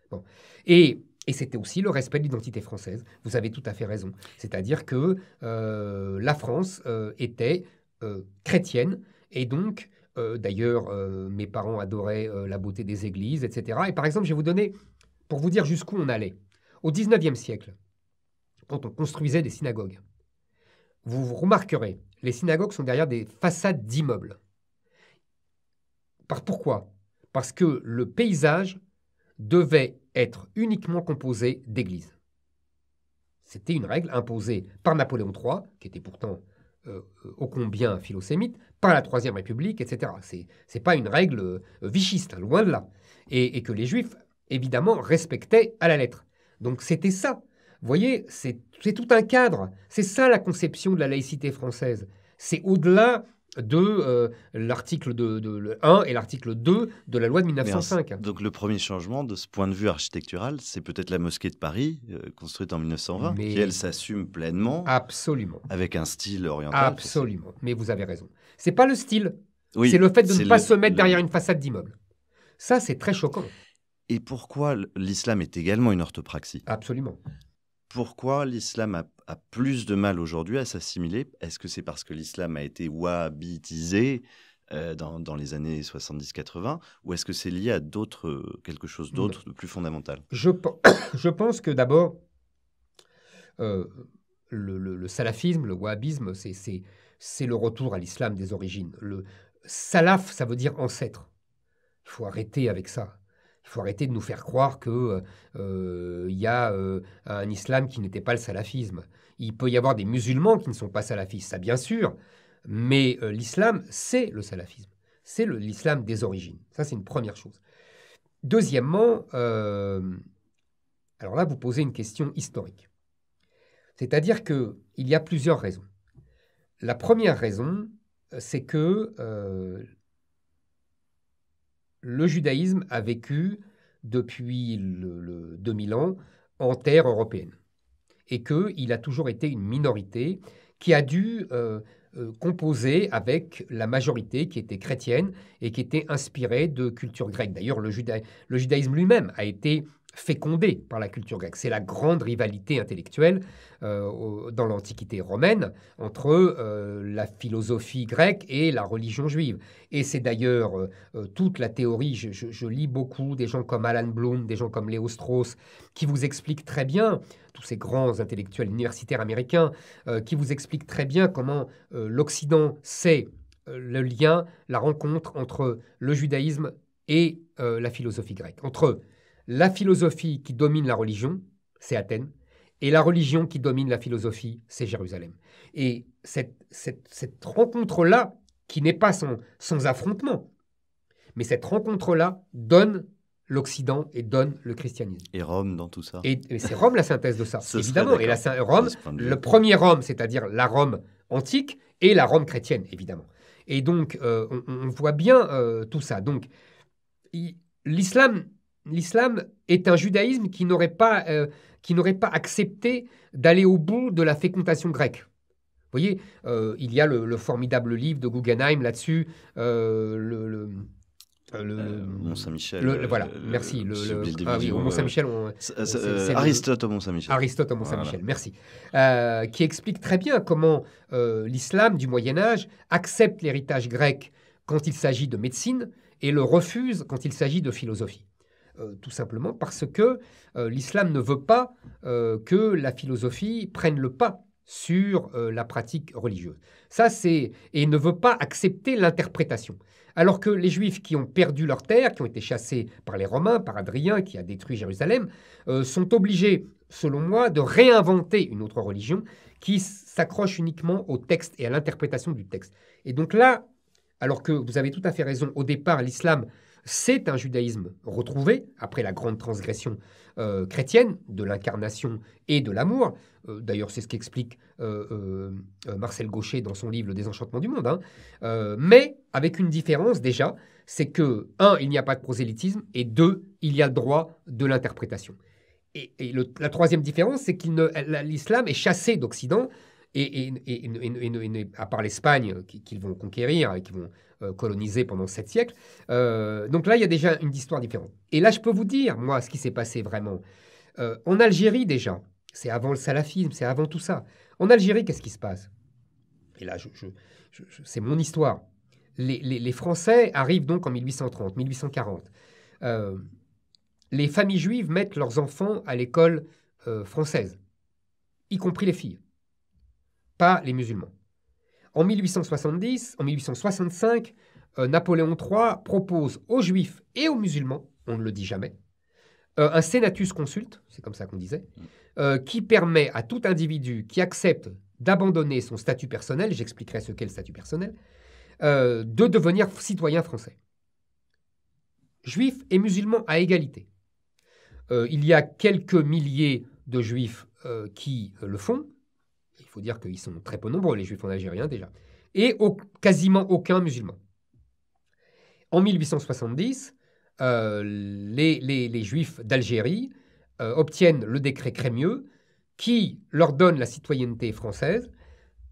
Et c'était aussi le respect de l'identité française. Vous avez tout à fait raison. C'est-à-dire que la France était euh, chrétienne. Et donc, euh, d'ailleurs, euh, mes parents adoraient la beauté des églises, etc. Et par exemple, je vais vous donner, pour vous dire jusqu'où on allait, au 19e siècle, quand on construisait des synagogues, vous remarquerez, les synagogues sont derrière des façades d'immeubles. Par pourquoi Parce que le paysage devait être uniquement composé d'églises. C'était une règle imposée par Napoléon III, qui était pourtant au euh, euh, ô combien philosémite, par la Troisième République, etc. C'est pas une règle euh, vichiste, hein, loin de là. Et, et, que les Juifs, évidemment, respectaient à la lettre. Donc c'était ça. Vous voyez, c'est tout un cadre. C'est ça la conception de la laïcité française. C'est au-delà de euh, l'article de, 1 et l'article 2 de la loi de 1905.
donc le premier changement de ce point de vue architectural, c'est peut-être la mosquée de Paris, euh, construite en 1920, qui elle s'assume pleinement. Absolument. Avec un style oriental.
Absolument. Mais vous avez raison.
C'est pas le style. Oui, c'est le fait de ne pas se mettre
derrière une façade d'immeuble. Ça, c'est très choquant.
Et pourquoi l'islam est également une orthopraxie Absolument pourquoi l'islam a, plus de mal aujourd'hui à s'assimiler Est-ce que c'est parce que l'islam a été wahhabitisé euh, dans, les années 70-80 ou est-ce que c'est lié à d'autres quelque chose bah, d'autre de plus fondamental
je, [COUGHS] pense que d'abord euh, le, le, salafisme, le wahhabisme, c'est le retour à l'islam des origines. Le salaf, ça veut dire ancêtre. Il faut arrêter avec ça. Il faut arrêter de nous faire croire qu'il euh, y a euh, un islam qui n'était pas le salafisme. Il peut y avoir des musulmans qui ne sont pas salafistes, ça bien sûr, mais euh, l'islam, c'est le salafisme. C'est l'islam des origines. Ça, c'est une première chose. Deuxièmement, alors là, vous posez une question historique. C'est-à-dire qu'il y a plusieurs raisons. La première raison, c'est que le judaïsme a vécu depuis le, 2000 ans en terre européenne et qu'il a toujours été une minorité qui a dû euh, euh, composer avec la majorité qui était chrétienne et qui était inspirée de culture grecque. D'ailleurs, le judaïsme lui-même a été fécondé par la culture grecque. C'est la grande rivalité intellectuelle euh, dans l'Antiquité romaine entre euh, la philosophie grecque et la religion juive. Et c'est d'ailleurs euh, toute la théorie, je, lis beaucoup des gens comme Alan Bloom, des gens comme Léo Strauss, qui vous expliquent très bien, tous ces grands intellectuels universitaires américains, qui vous expliquent très bien comment l'Occident sait le lien, la rencontre entre le judaïsme et la philosophie grecque, entre la philosophie qui domine la religion, c'est Athènes, et la religion qui domine la philosophie, c'est Jérusalem. Et cette, rencontre-là, qui n'est pas sans, sans affrontement, mais cette rencontre-là donne l'Occident et donne le christianisme.
Et Rome dans tout ça. Et, c'est Rome la
synthèse de ça, [LAUGHS] évidemment. Et la Rome, le premier Rome, c'est-à-dire la Rome antique et la Rome chrétienne, évidemment. Et donc, euh, on, voit bien euh, tout ça. Donc, l'islam l'islam est un judaïsme qui n'aurait pas, euh, pas accepté d'aller au bout de la fécondation grecque. Vous voyez, euh, il y a le, formidable livre de Guggenheim là-dessus, euh, le, Mont
Saint-Michel. voilà, merci. Le, ah michel Aristote au Mont Saint-Michel. Aristote au Mont Saint-Michel,
merci. qui explique très bien comment l'islam du Moyen Âge accepte l'héritage grec quand il s'agit de médecine et le refuse quand il s'agit de philosophie. Euh, tout simplement parce que euh, l'islam ne veut pas euh, que la philosophie prenne le pas sur la pratique religieuse. Ça, c'est et ne veut pas accepter l'interprétation. Alors que les Juifs qui ont perdu leur terre, qui ont été chassés par les Romains, par Adrien qui a détruit Jérusalem, sont obligés, selon moi, de réinventer une autre religion qui s'accroche uniquement au texte et à l'interprétation du texte. Et donc là, alors que vous avez tout à fait raison, au départ, l'islam c'est un judaïsme retrouvé, après la grande transgression chrétienne de l'incarnation et de l'amour. D'ailleurs, c'est ce qu'explique Marcel Gaucher dans son livre Le désenchantement du monde. mais avec une différence déjà, c'est que, un, il n'y a pas de prosélytisme, et deux, il y a le droit de l'interprétation. Et, la troisième différence, c'est que l'islam est chassé d'Occident, et, et, à part l'Espagne qu'ils vont conquérir et qu'ils vont euh, colonisé pendant sept siècles. Euh, donc là, il y a déjà une histoire différente. Et là, je peux vous dire, moi, ce qui s'est passé vraiment. Euh, en Algérie, déjà, c'est avant le salafisme, c'est avant tout ça. En Algérie, qu'est-ce qui se passe Et là, c'est mon histoire. Les, Français arrivent donc en 1830, 1840. les familles juives mettent leurs enfants à l'école française, y compris les filles, pas les musulmans. En 1870, en 1865, euh, Napoléon III propose aux Juifs et aux musulmans, on ne le dit jamais, euh, un senatus consulte, c'est comme ça qu'on disait, euh, qui permet à tout individu qui accepte d'abandonner son statut personnel, j'expliquerai ce qu'est le statut personnel, de devenir citoyen français. Juifs et musulmans à égalité. il y a quelques milliers de juifs qui le font, il faut dire qu'ils sont très peu nombreux, les Juifs en Algérie déjà. Et quasiment aucun musulman. En 1870, euh, les, Juifs d'Algérie euh, obtiennent le décret Crémieux qui leur donne la citoyenneté française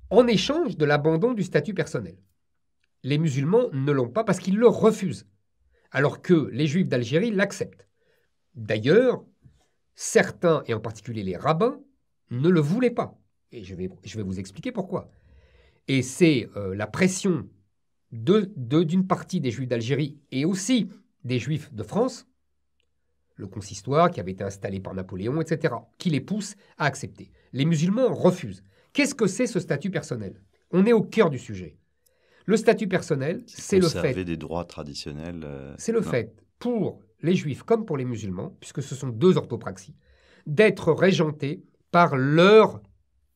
en échange de l'abandon du statut personnel. Les musulmans ne l'ont pas parce qu'ils le refusent, alors que les Juifs d'Algérie l'acceptent. D'ailleurs, certains, et en particulier les rabbins, ne le voulaient pas. Et je vais, je vais vous expliquer pourquoi. Et c'est euh, la pression d'une de, partie des Juifs d'Algérie et aussi des Juifs de France, le consistoire qui avait été installé par Napoléon, etc., qui les pousse à accepter. Les musulmans refusent. Qu'est-ce que c'est ce statut personnel On est au cœur du sujet. Le statut personnel, c'est le fait.
des droits traditionnels. Euh, c'est le fait
pour les juifs comme pour les musulmans, puisque ce sont deux orthopraxies, d'être régentés par leur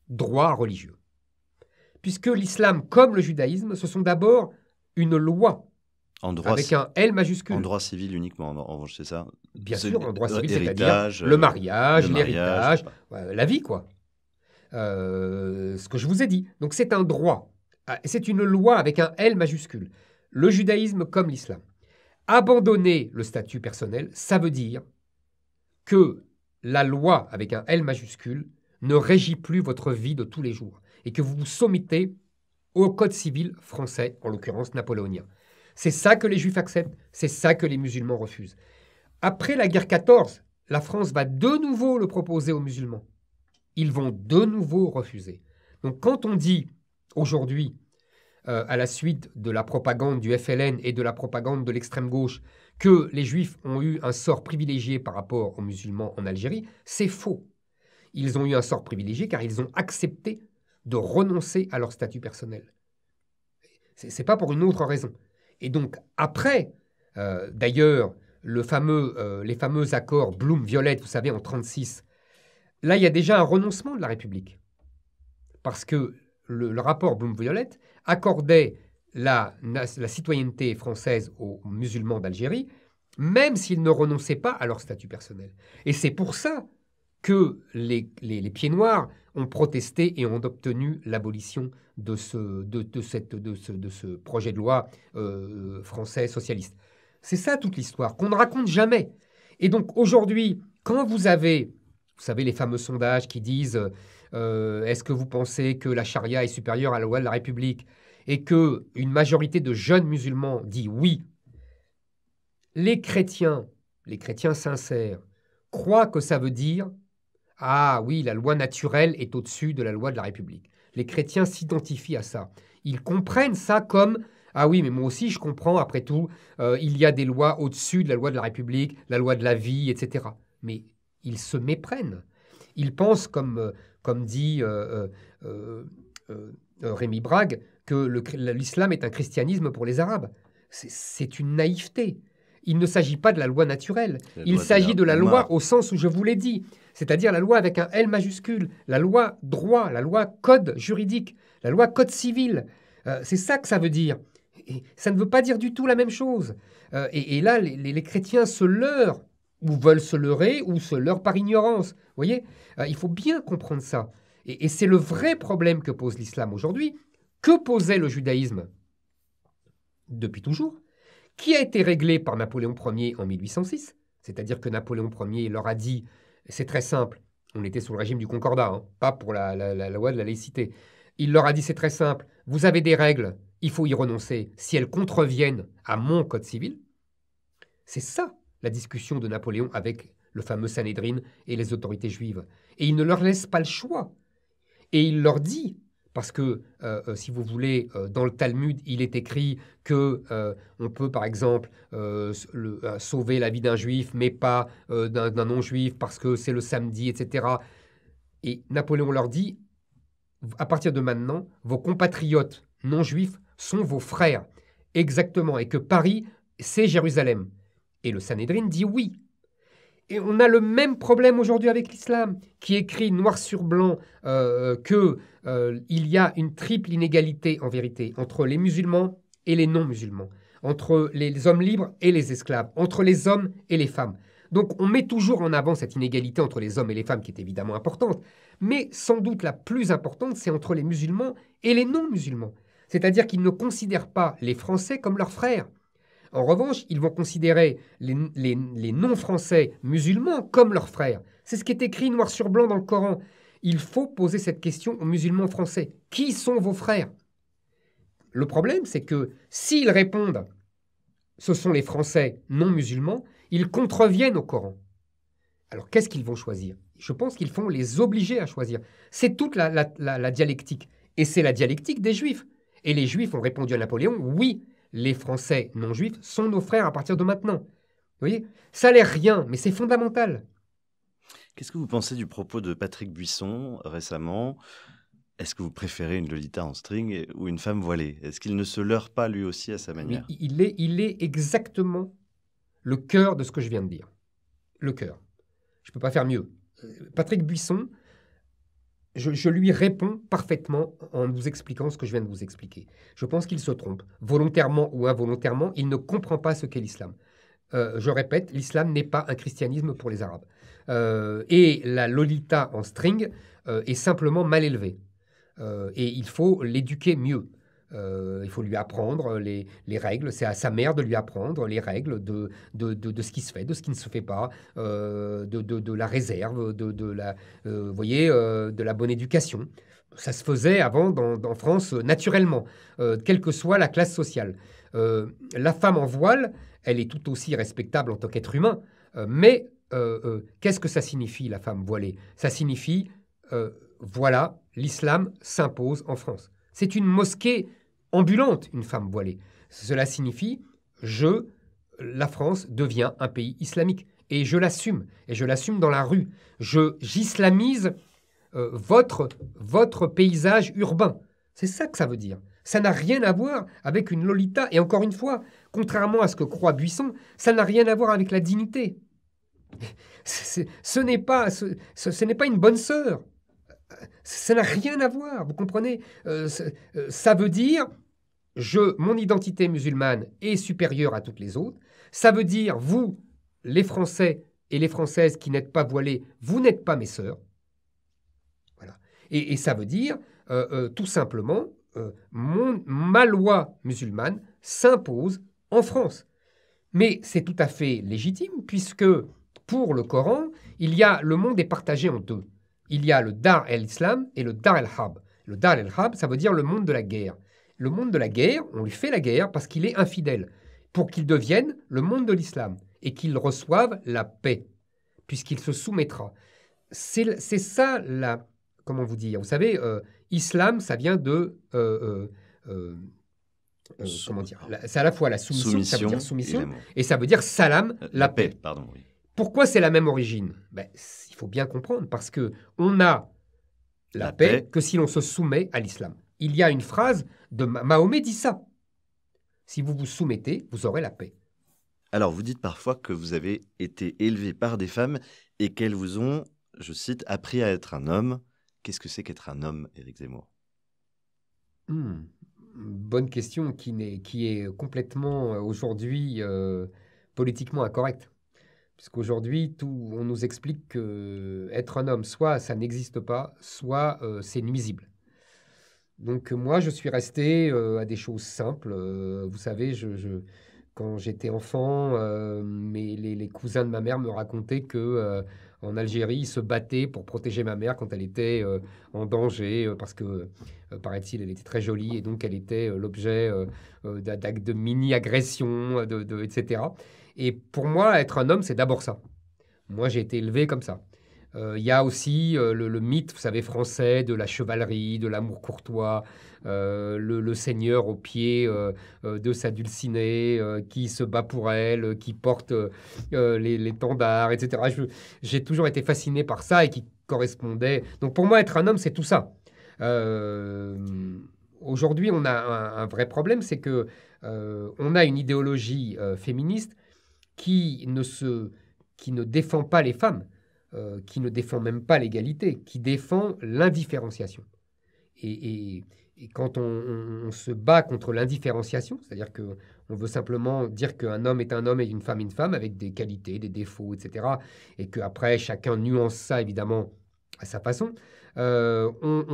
droit religieux. Puisque l'islam, comme le judaïsme, ce sont d'abord une loi.
En droit avec un L majuscule. En droit civil uniquement, en c'est ça Bien sûr, en droit civil, cest à le mariage, l'héritage,
la vie, quoi. Euh, ce que je vous ai dit. Donc c'est un droit. Ah, c'est une loi avec un L majuscule. Le judaïsme comme l'islam. Abandonner le statut personnel, ça veut dire que la loi avec un L majuscule ne régit plus votre vie de tous les jours et que vous vous soumettez au code civil français, en l'occurrence napoléonien. C'est ça que les juifs acceptent, c'est ça que les musulmans refusent. Après la guerre 14, la France va de nouveau le proposer aux musulmans. Ils vont de nouveau refuser. Donc quand on dit aujourd'hui, euh, à la suite de la propagande du FLN et de la propagande de l'extrême gauche, que les juifs ont eu un sort privilégié par rapport aux musulmans en Algérie, c'est faux. Ils ont eu un sort privilégié car ils ont accepté de renoncer à leur statut personnel. Ce n'est pas pour une autre raison. Et donc, après, euh, d'ailleurs, euh, les fameux accords Bloom-Violette, vous savez, en 1936, là, il y a déjà un renoncement de la République. Parce que le, rapport Bloom-Violette accordait la, la, citoyenneté française aux musulmans d'Algérie, même s'ils ne renonçaient pas à leur statut personnel. Et c'est pour ça que les, pieds noirs ont protesté et ont obtenu l'abolition de ce, de, de, ce, projet de loi euh, euh, français socialiste. C'est ça toute l'histoire, qu'on ne raconte jamais. Et donc aujourd'hui, quand vous avez, vous savez, les fameux sondages qui disent euh, est-ce que vous pensez que la charia est supérieure à la loi de la République et que une majorité de jeunes musulmans dit oui, les chrétiens, les chrétiens sincères, croient que ça veut dire ah oui, la loi naturelle est au-dessus de la loi de la République. Les chrétiens s'identifient à ça. Ils comprennent ça comme ah oui, mais moi aussi je comprends, après tout, euh, il y a des lois au-dessus de la loi de la République, la loi de la vie, etc. Mais ils se méprennent. Ils pensent, comme, euh, comme dit euh, Rémi Brague, que l'islam est un christianisme pour les Arabes. C'est une naïveté. Il ne s'agit pas de la loi naturelle, il s'agit de la loi au sens où je vous l'ai dit c'est-à-dire la loi avec un L majuscule, la loi droit, la loi code juridique, la loi code civil. Euh, c'est ça que ça veut dire. Et ça ne veut pas dire du tout la même chose. Euh, et, là, les, chrétiens se leurrent, ou veulent se leurrer, ou se leurrent par ignorance. Vous voyez euh, Il faut bien comprendre ça. Et, et c'est le vrai problème que pose l'islam aujourd'hui. Que posait le judaïsme depuis toujours Qui a été réglé par Napoléon Ier en 1806 C'est-à-dire que Napoléon Ier leur a dit c'est très simple. On était sous le régime du concordat, hein, pas pour la, la, loi de la laïcité. Il leur a dit c'est très simple. Vous avez des règles, il faut y renoncer. Si elles contreviennent à mon code civil, c'est ça la discussion de Napoléon avec le fameux Sanhedrin et les autorités juives. Et il ne leur laisse pas le choix. Et il leur dit parce que, euh, euh, si vous voulez, euh, dans le Talmud, il est écrit que on peut, par exemple, sauver la vie d'un juif, mais pas d'un non-juif, parce que c'est le samedi, etc. Et Napoléon leur dit, à partir de maintenant, vos compatriotes non-juifs sont vos frères. Exactement. Et que Paris, c'est Jérusalem. Et le Sanhedrin dit oui, et on a le même problème aujourd'hui avec l'islam, qui écrit noir sur blanc euh, euh, qu'il euh, y a une triple inégalité en vérité entre les musulmans et les non-musulmans, entre les hommes libres et les esclaves, entre les hommes et les femmes. Donc on met toujours en avant cette inégalité entre les hommes et les femmes qui est évidemment importante, mais sans doute la plus importante, c'est entre les musulmans et les non-musulmans. C'est-à-dire qu'ils ne considèrent pas les Français comme leurs frères. En revanche, ils vont considérer les, non-français musulmans comme leurs frères. C'est ce qui est écrit noir sur blanc dans le Coran. Il faut poser cette question aux musulmans français. Qui sont vos frères Le problème, c'est que s'ils répondent ce sont les Français non musulmans, ils contreviennent au Coran. Alors qu'est-ce qu'ils vont choisir Je pense qu'ils vont les obliger à choisir. C'est toute la dialectique. Et c'est la dialectique des Juifs. Et les Juifs ont répondu à Napoléon, oui, les Français non juifs sont nos frères à partir de maintenant. Vous voyez Ça n'est rien, mais c'est fondamental.
Qu'est-ce que vous pensez du propos de Patrick Buisson récemment Est-ce que vous préférez une Lolita en string ou une femme voilée Est-ce qu'il ne se leurre pas lui aussi à sa manière
il, est, il est exactement le cœur de ce que je viens de dire. Le cœur. Je ne peux pas faire mieux. Euh, Patrick Buisson, je, lui réponds parfaitement en vous expliquant ce que je viens de vous expliquer. Je pense qu'il se trompe. Volontairement ou involontairement, il ne comprend pas ce qu'est l'islam. Euh, je répète, l'islam n'est pas un christianisme pour les Arabes. Euh, et la Lolita en string euh, est simplement mal élevée. et il faut l'éduquer mieux. Euh, il faut lui apprendre les, règles. C'est à sa mère de lui apprendre les règles de, ce qui se fait, de ce qui ne se fait pas, euh, de, la réserve, de, la, euh, de la bonne éducation. Ça se faisait avant dans, dans France naturellement, quelle que soit la classe sociale. la femme en voile, elle est tout aussi respectable en tant qu'être humain, mais qu'est-ce que ça signifie la femme voilée Ça signifie, voilà, l'islam s'impose en France. C'est une mosquée ambulante, une femme voilée. Cela signifie, je, la France devient un pays islamique. Et je l'assume. Et je l'assume dans la rue. Je, j'islamise euh, votre, votre paysage urbain. C'est ça que ça veut dire. Ça n'a rien à voir avec une Lolita. Et encore une fois, contrairement à ce que croit Buisson, ça n'a rien à voir avec la dignité. [LAUGHS] ce n'est pas, ce, pas une bonne sœur ça n'a rien à voir, vous comprenez euh, euh, Ça veut dire, je, mon identité musulmane est supérieure à toutes les autres. Ça veut dire, vous, les Français et les Françaises qui n'êtes pas voilés, vous n'êtes pas mes sœurs. Voilà. Et, ça veut dire, euh, tout simplement, mon, ma loi musulmane s'impose en France. Mais c'est tout à fait légitime, puisque pour le Coran, il y a le monde est partagé en deux il y a le Dar el-Islam et le Dar el hab Le Dar el hab ça veut dire le monde de la guerre. Le monde de la guerre, on lui fait la guerre parce qu'il est infidèle, pour qu'il devienne le monde de l'islam et qu'il reçoive la paix, puisqu'il se soumettra. C'est ça la. Comment vous dire Vous savez, euh, islam, ça vient de. Euh, euh, comment dire C'est à la fois la soumission, ça veut dire soumission, et, ça veut dire salam, la, paix. paix pardon, oui. Pourquoi c'est la même origine ben, Il faut bien comprendre, parce que on a la, paix, que si l'on se soumet à l'islam. Il y a une phrase de Mahomet dit ça. Si vous vous soumettez, vous aurez la
paix. Alors vous dites parfois que vous avez été élevé par des femmes et qu'elles vous ont, je cite, appris à être un homme. Qu'est-ce que c'est qu'être un homme, Éric Zemmour
hmm, Bonne question qui, est, complètement euh, aujourd'hui euh, politiquement incorrecte. Puisqu'aujourd'hui, tout, on nous explique que être un homme, soit ça n'existe pas, soit euh, c'est nuisible. Donc euh, moi, je suis resté euh, à des choses simples. vous savez, je, quand j'étais enfant, mes, les, cousins de ma mère me racontaient que en Algérie, ils se battaient pour protéger ma mère quand elle était en danger, parce que, paraît-il, elle était très jolie et donc elle était l'objet d'actes de mini-agressions, de, etc. Et pour moi, être un homme, c'est d'abord ça. Moi, j'ai été élevé comme ça. Il euh, y a aussi euh, le, mythe, vous savez, français de la chevalerie, de l'amour courtois, euh, le, seigneur au pied de sa dulcinée, qui se bat pour elle, qui porte les, les etc. J'ai toujours été fasciné par ça et qui correspondait. Donc pour moi, être un homme, c'est tout ça. Aujourd'hui, on a un, un vrai problème, c'est que on a une idéologie féministe qui ne, se, qui ne défend pas les femmes, euh, qui ne défend même pas l'égalité, qui défend l'indifférenciation. Et, quand on, se bat contre l'indifférenciation, c'est-à-dire que on veut simplement dire qu'un homme est un homme et une femme une femme avec des qualités, des défauts, etc., et qu'après chacun nuance ça évidemment à sa façon, euh, on,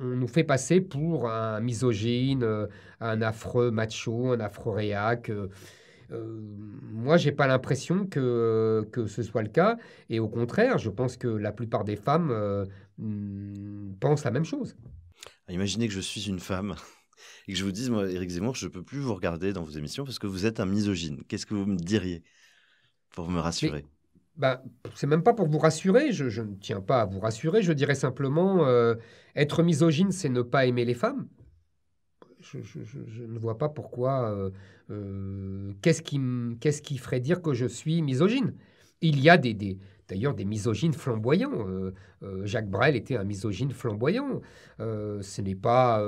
on, nous fait passer pour un misogyne, euh, un affreux macho, un affreux réac, euh, moi, j'ai pas l'impression que, que ce soit le cas. Et au contraire, je pense que la plupart des femmes euh, mm, pensent la même chose.
Imaginez que je suis une femme [LAUGHS] et que je vous dise, moi, Éric Zemmour, je ne peux plus vous regarder dans vos émissions parce que vous êtes un misogyne. Qu'est-ce que vous me diriez pour me rassurer Ce
bah, C'est même pas pour vous rassurer, je, ne tiens pas à vous rassurer, je dirais simplement, euh, être misogyne, c'est ne pas aimer les femmes je, ne vois pas pourquoi. Euh, euh, qu'est-ce qui, ferait dire que je suis misogyne Il y a d'ailleurs des, misogynes flamboyants. Euh, Jacques Brel était un misogyne flamboyant. ce n'est pas.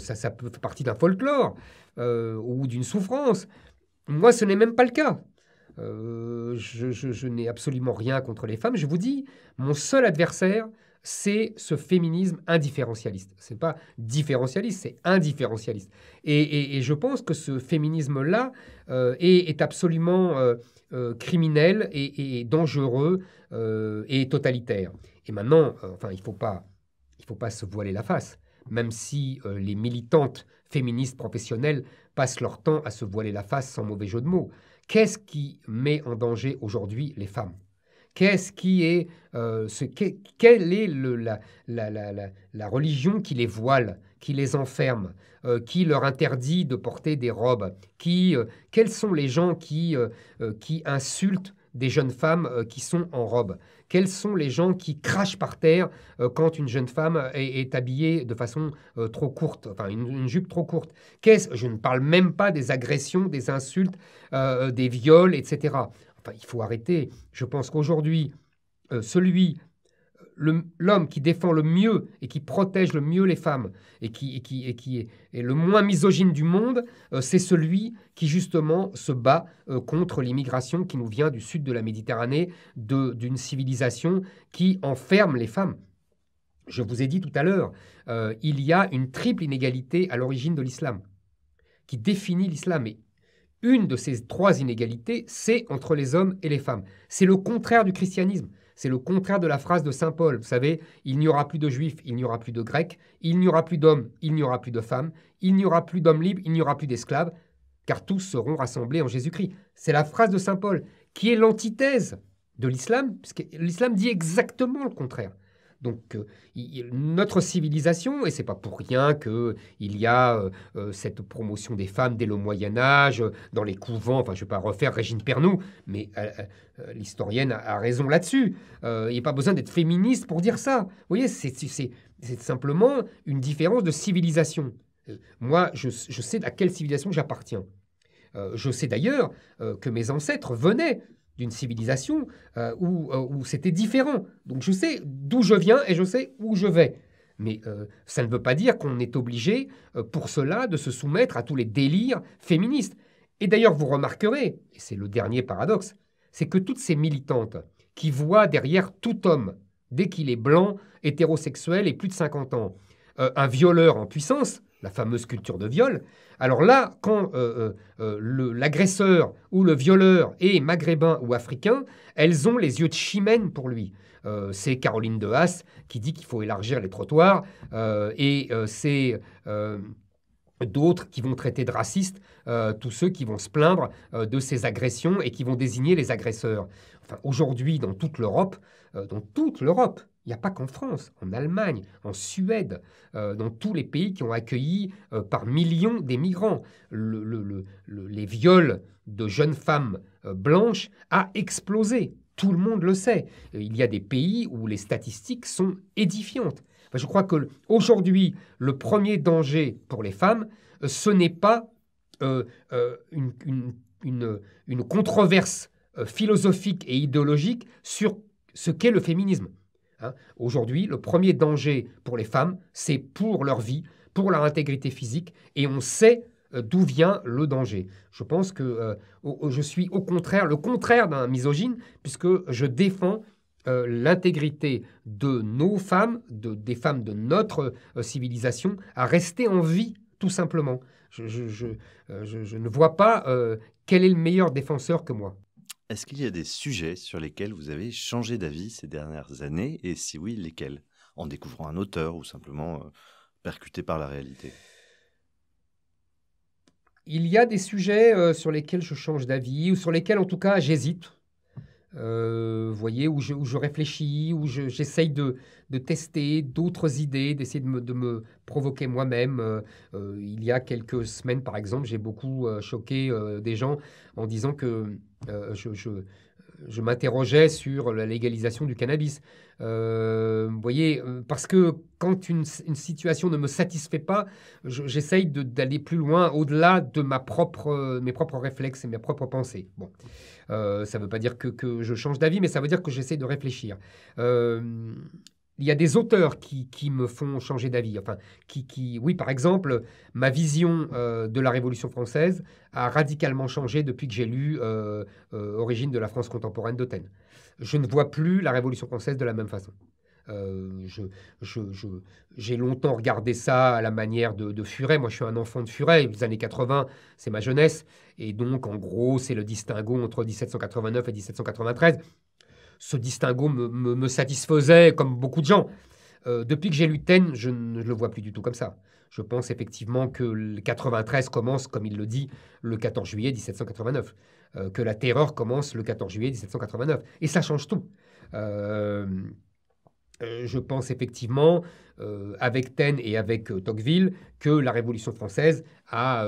ça, ça peut faire partie d'un folklore ou d'une souffrance. Moi, ce n'est même pas le cas. je n'ai absolument rien contre les femmes. Je vous dis, mon seul adversaire, c'est ce féminisme indifférentialiste. n'est pas différentialiste, c'est indifférentialiste. Et, je pense que ce féminisme-là euh, est, absolument euh, euh, criminel et, dangereux et totalitaire. Et maintenant, il ne faut pas se voiler la face. Même si les militantes féministes professionnelles passent leur temps à se voiler la face sans mauvais jeu de mots, qu'est-ce qui met en danger aujourd'hui les femmes Qu'est-ce qui est, euh, ce, quelle est le, la, religion qui les voile, qui les enferme, euh, qui leur interdit de porter des robes qui, euh, Quels sont les gens qui, qui insultent des jeunes femmes qui sont en robe Quels sont les gens qui crachent par terre quand une jeune femme est, habillée de façon trop courte, enfin une, jupe trop courte Je ne parle même pas des agressions, des insultes, des viols, etc il faut arrêter. Je pense qu'aujourd'hui, euh, celui, l'homme qui défend le mieux et qui protège le mieux les femmes et qui, est, le moins misogyne du monde, euh, c'est celui qui justement se bat euh, contre l'immigration qui nous vient du sud de la Méditerranée, d'une civilisation qui enferme les femmes. Je vous ai dit tout à l'heure, il y a une triple inégalité à l'origine de l'islam, qui définit l'islam. Et une de ces trois inégalités, c'est entre les hommes et les femmes. C'est le contraire du christianisme. C'est le contraire de la phrase de Saint Paul. Vous savez, il n'y aura plus de juifs, il n'y aura plus de grecs, il n'y aura plus d'hommes, il n'y aura plus de femmes, il n'y aura plus d'hommes libres, il n'y aura plus d'esclaves, car tous seront rassemblés en Jésus-Christ. C'est la phrase de Saint Paul, qui est l'antithèse de l'islam, puisque l'islam dit exactement le contraire. Donc euh, notre civilisation, et c'est pas pour rien que il y a euh, euh, cette promotion des femmes dès le Moyen Âge, dans les couvents, enfin je ne vais pas refaire Régine Pernoud, mais l'historienne a, raison là-dessus. il n'y a pas besoin d'être féministe pour dire ça. Vous voyez, c'est simplement une différence de civilisation. moi, je, sais à quelle civilisation j'appartiens. je sais d'ailleurs que mes ancêtres venaient d'une civilisation euh, euh, où, c'était différent. Donc je sais d'où je viens et je sais où je vais. Mais euh, ça ne veut pas dire qu'on est obligé pour cela de se soumettre à tous les délires féministes. Et d'ailleurs, vous remarquerez, et c'est le dernier paradoxe, c'est que toutes ces militantes qui voient derrière tout homme, dès qu'il est blanc, hétérosexuel et plus de 50 ans, un violeur en puissance, la fameuse culture de viol. Alors là, quand euh, euh, euh, l'agresseur ou le violeur est maghrébin ou africain, elles ont les yeux de chimène pour lui. c'est Caroline de Haas qui dit qu'il faut élargir les trottoirs et c'est d'autres qui vont traiter de racistes tous ceux qui vont se plaindre de ces agressions et qui vont désigner les agresseurs. Enfin, aujourd'hui, dans toute l'Europe, dans toute l'Europe, il n'y a pas qu'en France, en Allemagne, en Suède, euh, dans tous les pays qui ont accueilli euh, par millions des migrants. Le, les viols de jeunes femmes euh, blanches a explosé. Tout le monde le sait. Il y a des pays où les statistiques sont édifiantes. je crois que le premier danger pour les femmes, ce n'est pas une, controverse philosophique et idéologique sur ce qu'est le féminisme. Hein. Aujourd'hui, le premier danger pour les femmes, c'est pour leur vie, pour leur intégrité physique, et on sait euh, d'où vient le danger. Je pense que euh, je suis au contraire, le contraire d'un misogyne, puisque je défends euh, l'intégrité de nos femmes, de, des femmes de notre civilisation, à rester en vie, tout simplement. je ne vois pas quel est le meilleur défenseur que moi.
Est-ce qu'il y a des sujets sur lesquels vous avez changé d'avis ces dernières années et si oui, lesquels En découvrant un auteur ou simplement euh, percuté par la réalité
Il y a des sujets euh, sur lesquels je change d'avis ou sur lesquels en tout cas j'hésite. Euh, voyez, où je, réfléchis, où j'essaye de, tester d'autres idées, d'essayer de me, provoquer moi-même. Euh, il y a quelques semaines, par exemple, j'ai beaucoup choqué des gens en disant que euh, je, je, m'interrogeais sur la légalisation du cannabis. Euh, vous voyez, euh, parce que quand une, situation ne me satisfait pas, j'essaye d'aller plus loin, au-delà de ma propre, mes propres réflexes et mes propres pensées. Bon, ça ne veut pas dire que, que je change d'avis, mais ça veut dire que j'essaye de réfléchir. Euh, il y a des auteurs qui, me font changer d'avis. Enfin, qui, qui, oui, par exemple, ma vision euh, de la Révolution française a radicalement changé depuis que j'ai lu euh, euh, Origine de la France contemporaine d'Autène. Je ne vois plus la Révolution française de la même façon. je, j'ai longtemps regardé ça à la manière de, de, Furet. Moi, je suis un enfant de Furet. Les années 80, c'est ma jeunesse. Et donc, en gros, c'est le distinguo entre 1789 et 1793 ce distinguo me, me, satisfaisait, comme beaucoup de gens. Euh, depuis que j'ai lu Ten, je ne le vois plus du tout comme ça. Je pense effectivement que le 93 commence, comme il le dit, le 14 juillet 1789, euh, que la terreur commence le 14 juillet 1789. Et ça change tout. Euh, euh, je pense effectivement, euh, avec Taine et avec euh, Tocqueville, que la Révolution française a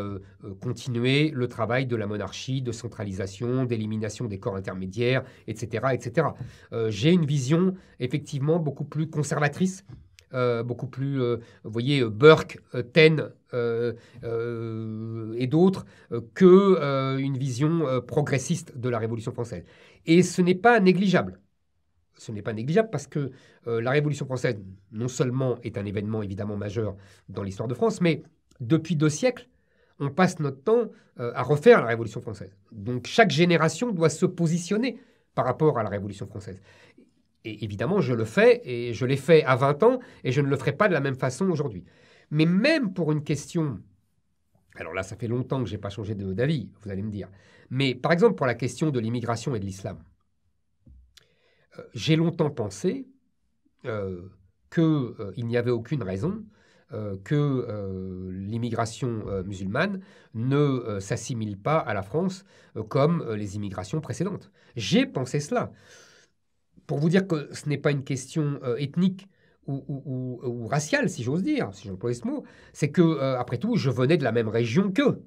continué le travail de la monarchie, de centralisation, d'élimination des corps intermédiaires, etc. etc. J'ai une vision effectivement beaucoup plus conservatrice. beaucoup plus, vous voyez, Burke, Taine et d'autres, que une vision progressiste de la Révolution française. Et ce n'est pas négligeable ce n'est pas négligeable parce que euh, la Révolution française, non seulement est un événement évidemment majeur dans l'histoire de France, mais depuis deux siècles, on passe notre temps euh, à refaire la Révolution française. Donc chaque génération doit se positionner par rapport à la Révolution française. Et évidemment, je le fais, et je l'ai fait à 20 ans, et je ne le ferai pas de la même façon aujourd'hui. Mais même pour une question, alors là, ça fait longtemps que je n'ai pas changé d'avis, vous allez me dire, mais par exemple pour la question de l'immigration et de l'islam, euh, j'ai longtemps pensé euh, qu'il euh, n'y avait aucune raison que l'immigration musulmane ne s'assimile pas à la France comme les immigrations précédentes. J'ai pensé cela. Pour vous dire que ce n'est pas une question ethnique ou, raciale, si j'ose dire, si j'emploie ce mot, c'est que, après tout, je venais de la même région qu'eux.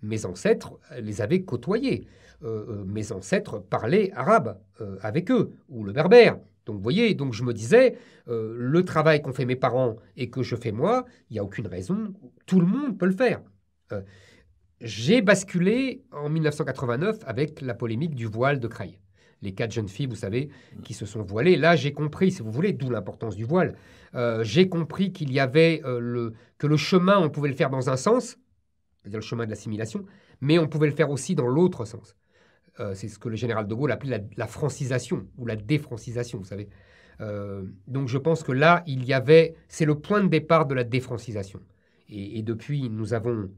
Mes ancêtres les avaient côtoyés. Euh, euh, mes ancêtres parlaient arabe euh, avec eux, ou le berbère. Donc vous voyez, donc je me disais, le travail qu'ont fait mes parents et que je fais moi, il n'y a aucune raison, tout le monde peut le faire. J'ai basculé en 1989 avec la polémique du voile de Creil les quatre jeunes filles, vous savez, qui se sont voilées. Là, j'ai compris, si vous voulez, d'où l'importance du voile. j'ai compris qu'il y avait que le chemin, on pouvait le faire dans un sens, c'est-à-dire le chemin de l'assimilation, mais on pouvait le faire aussi dans l'autre sens. Euh, c'est ce que le général de Gaulle appelait la, francisation ou la défrancisation, vous savez. Euh, donc je pense que là, il y avait, c'est le point de départ de la défrancisation. Et, depuis, nous avons,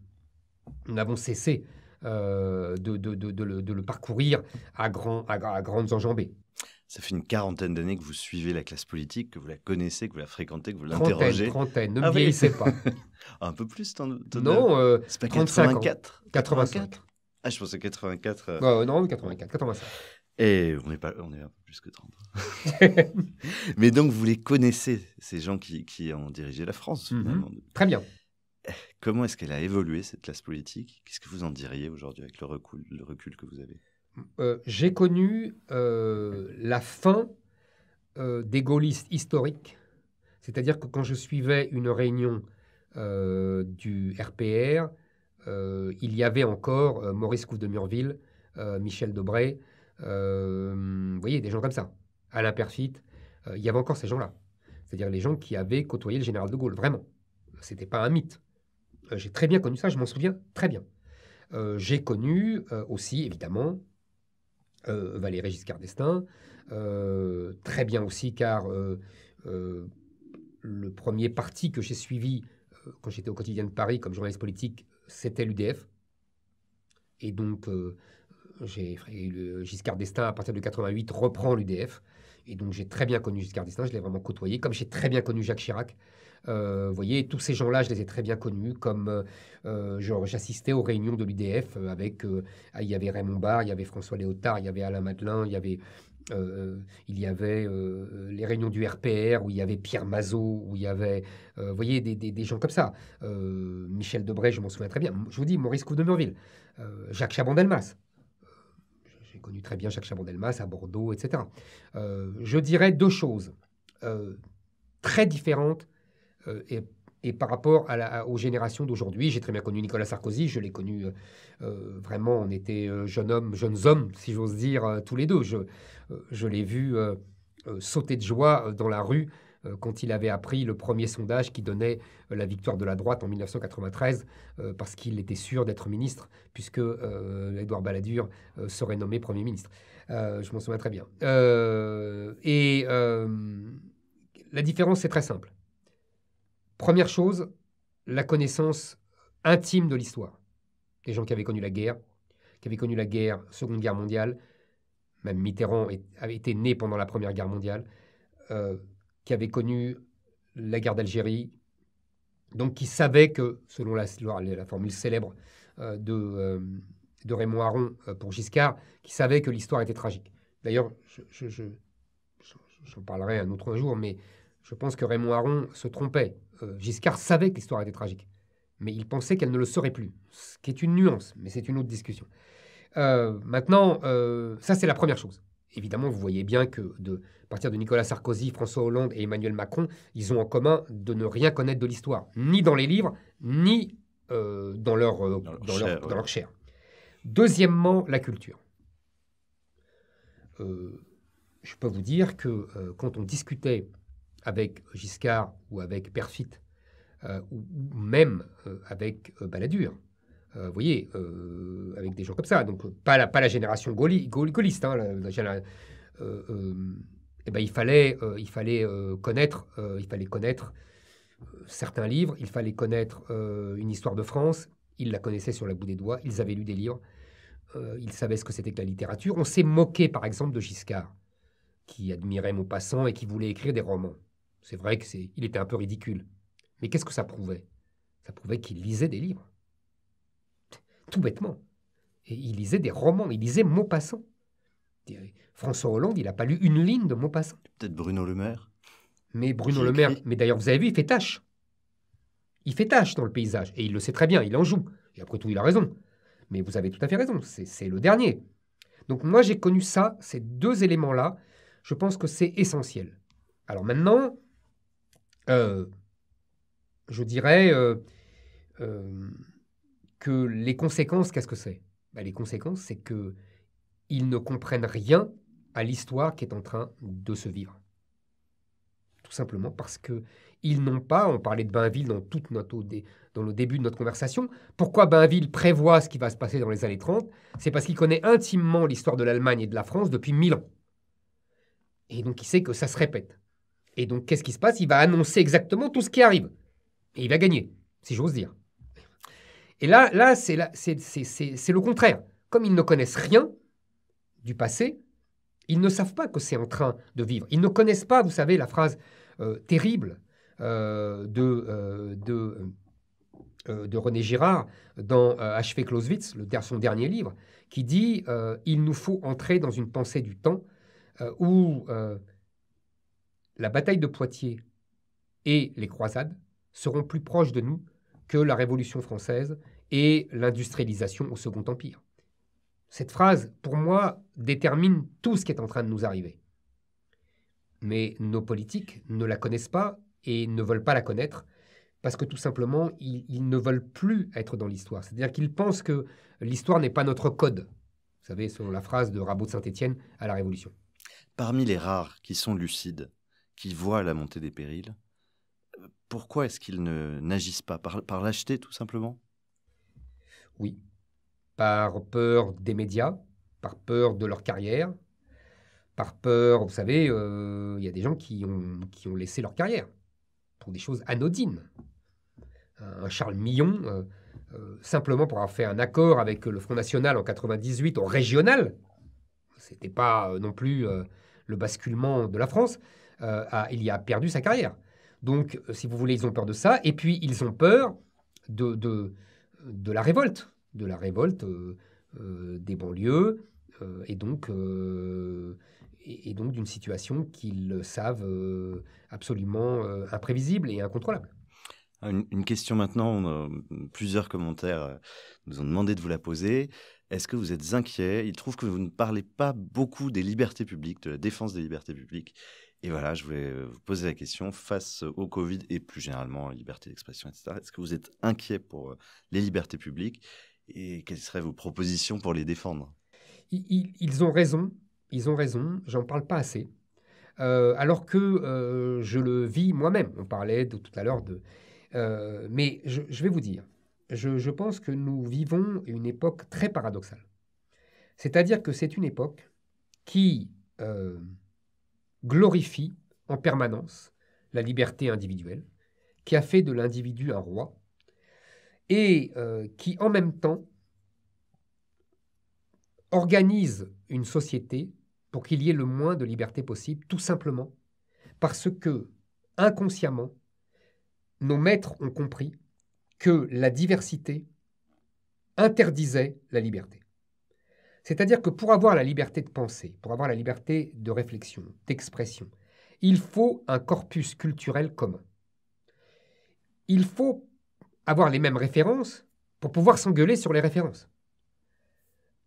nous avons cessé euh, de, le,
parcourir à, à, grandes enjambées. Ça fait une quarantaine d'années que vous suivez la classe politique, que vous la connaissez, que vous la fréquentez, que vous l'interrogez. Trentaine, trentaine, ne ah, vieillissez pas. [LAUGHS] Un peu plus, ton, non, c'est pas 84, ah, je pensais 84. Euh. non, 84, 85. Et on est, pas, on est un peu plus que 30. [LAUGHS] Mais donc, vous les connaissez, ces gens qui, qui ont dirigé la France, mhm. Très bien. Eh, comment est-ce qu'elle a évolué, cette classe politique Qu'est-ce que vous en diriez aujourd'hui avec le recul, le recul que vous avez
euh, J'ai connu euh, la fin des gaullistes historiques. C'est-à-dire que quand je suivais une réunion du RPR, euh, il y avait encore euh, Maurice Couve de Murville, euh, Michel Dobré, vous voyez, des gens comme ça, Alain Perfit, il y avait encore ces gens-là. C'est-à-dire les gens qui avaient côtoyé le général de Gaulle, vraiment. C'était pas un mythe. J'ai très bien connu ça, je m'en souviens très bien. j'ai connu aussi, évidemment, Valéry Giscard d'Estaing, très bien aussi, car le premier parti que j'ai suivi quand j'étais au quotidien de Paris comme journaliste politique, c'était l'UDF. Et donc, euh, j'ai le Giscard d'Estaing, à partir de 88, reprend l'UDF. Et donc, j'ai très bien connu Giscard d'Estaing, je l'ai vraiment côtoyé, comme j'ai très bien connu Jacques Chirac. Euh, vous voyez, tous ces gens-là, je les ai très bien connus, comme euh, j'assistais aux réunions de l'UDF avec, il y avait Raymond Barre, il y avait François Léotard, il y avait Alain Madelin, il y avait euh, euh, il y avait euh, les réunions du RPR où il y avait Pierre Mazot, où il y avait, voyez, des, gens comme ça. Michel Debray, je m'en souviens très bien. Je vous dis, Maurice Couvre-de-Murville, Jacques Chabond-Delmas. J'ai connu très bien Jacques Chabond-Delmas à Bordeaux, etc. je dirais deux choses très différentes et et par rapport à la, aux générations d'aujourd'hui, j'ai très bien connu Nicolas Sarkozy, je l'ai connu euh, euh, vraiment, on était euh, jeunes hommes, jeunes hommes, si j'ose dire, tous les deux. Je, je l'ai vu sauter de joie dans la rue quand il avait appris le premier sondage qui donnait la victoire de la droite en 1993, parce qu'il était sûr d'être ministre, puisque euh, Édouard Balladur serait nommé Premier ministre. je m'en souviens très bien. et la différence, c'est très simple. Première chose, la connaissance intime de l'histoire. Les gens qui avaient connu la guerre, qui avaient connu la guerre, Seconde Guerre mondiale, même Mitterrand avait été né pendant la Première Guerre mondiale, euh, qui avaient connu la guerre d'Algérie, donc qui savaient que, selon la, formule célèbre euh, euh, de, Raymond Aron pour Giscard, qui savaient que l'histoire était tragique. D'ailleurs, je, j'en parlerai un autre jour, mais je pense que Raymond Aron se trompait euh, Giscard savait que l'histoire était tragique, mais il pensait qu'elle ne le serait plus, ce qui est une nuance, mais c'est une autre discussion. Euh, maintenant, euh, ça c'est la première chose. Évidemment, vous voyez bien que de partir de Nicolas Sarkozy, François Hollande et Emmanuel Macron, ils ont en commun de ne rien connaître de l'histoire, ni dans les livres, ni dans leur, leur dans leur chair. Deuxièmement, la culture. je peux vous dire que quand on discutait avec Giscard ou avec Perfit, euh, ou, même euh, avec euh, Balladur, vous voyez, avec des gens comme ça, donc pas la, génération gaulliste, hein, eh ben, il fallait, connaître, il fallait connaître certains livres, il fallait connaître une histoire de France, ils la connaissaient sur la bout des doigts, ils avaient lu des livres, ils savaient ce que c'était que la littérature. On s'est moqué, par exemple, de Giscard qui admirait Maupassant et qui voulait écrire des romans. C'est vrai qu'il était un peu ridicule. Mais qu'est-ce que ça prouvait Ça prouvait qu'il lisait des livres. Tout bêtement. Et il lisait des romans, il lisait Maupassant. François Hollande, il n'a pas lu une ligne de Maupassant.
Peut-être Bruno Le Maire.
Mais Bruno Le Maire, mais d'ailleurs, vous avez vu, il fait tâche. Il fait tâche dans le paysage. Et il le sait très bien, il en joue. Et après tout, il a raison. Mais vous avez tout à fait raison, c'est le dernier. Donc moi, j'ai connu ça, ces deux éléments-là. Je pense que c'est essentiel. Alors maintenant, euh, je dirais euh, euh, que les conséquences, qu'est-ce que c'est bah, Les conséquences, c'est que ils ne comprennent rien à l'histoire qui est en train de se vivre. Tout simplement parce que ils n'ont pas, on parlait de Bainville dans, toute notre, dans le début de notre conversation, pourquoi Bainville prévoit ce qui va se passer dans les années 30 C'est parce qu'il connaît intimement l'histoire de l'Allemagne et de la France depuis mille ans. Et donc il sait que ça se répète. Et donc, qu'est-ce qui se passe Il va annoncer exactement tout ce qui arrive. Et il va gagner, si j'ose dire. Et là, là c'est le contraire. Comme ils ne connaissent rien du passé, ils ne savent pas que c'est en train de vivre. Ils ne connaissent pas, vous savez, la phrase euh, terrible euh, de, euh, de, de, René Girard dans H.V. Clausewitz, le, son dernier livre, qui dit Il nous faut entrer dans une pensée du temps où la bataille de Poitiers et les croisades seront plus proches de nous que la Révolution française et l'industrialisation au Second Empire. Cette phrase, pour moi, détermine tout ce qui est en train de nous arriver. Mais nos politiques ne la connaissent pas et ne veulent pas la connaître parce que tout simplement, ils, ne veulent plus être dans l'histoire. C'est-à-dire qu'ils pensent que l'histoire n'est pas notre code. Vous savez, selon la phrase de Rabot de Saint-Étienne à la Révolution.
Parmi les rares qui sont lucides, qui voient la montée des périls, pourquoi est-ce qu'ils n'agissent pas par, par tout simplement Oui. Par peur des médias,
par peur de leur carrière, par peur, vous savez, euh, il y a des gens qui ont, qui ont laissé leur carrière pour des choses anodines. Un Charles Millon, euh, euh, simplement pour avoir fait un accord avec le Front National en 98 au régional, c'était pas non plus le basculement de la France, euh, il y a perdu sa carrière. Donc, euh, si vous voulez, ils ont peur de ça. Et puis, ils ont peur de, la révolte, de la révolte euh, des banlieues, et donc, et, donc d'une situation qu'ils savent absolument imprévisible et incontrôlable.
Ah, une, question maintenant, plusieurs commentaires nous ont demandé de vous la poser. Est-ce que vous êtes inquiet Il trouve que vous ne parlez pas beaucoup des libertés publiques, de la défense des libertés publiques. Et voilà, je voulais euh, vous poser la question face au Covid et plus généralement liberté d'expression, etc. Est-ce que vous êtes inquiet pour euh, les libertés publiques et quelles seraient vos propositions pour les défendre
ils, ont raison, ils ont raison, j'en parle pas assez. Euh, alors que je le vis moi-même. On parlait tout à l'heure de. mais je, vais vous dire, je pense que nous vivons une époque très paradoxale. C'est-à-dire que c'est une époque qui glorifie en permanence la liberté individuelle, qui a fait de l'individu un roi, et euh, qui en même temps organise une société pour qu'il y ait le moins de liberté possible, tout simplement parce que, inconsciemment, nos maîtres ont compris que la diversité interdisait la liberté. C'est-à-dire que pour avoir la liberté de penser, pour avoir la liberté de réflexion, d'expression, il faut un corpus culturel commun. Il faut avoir les mêmes références pour pouvoir s'engueuler sur les références.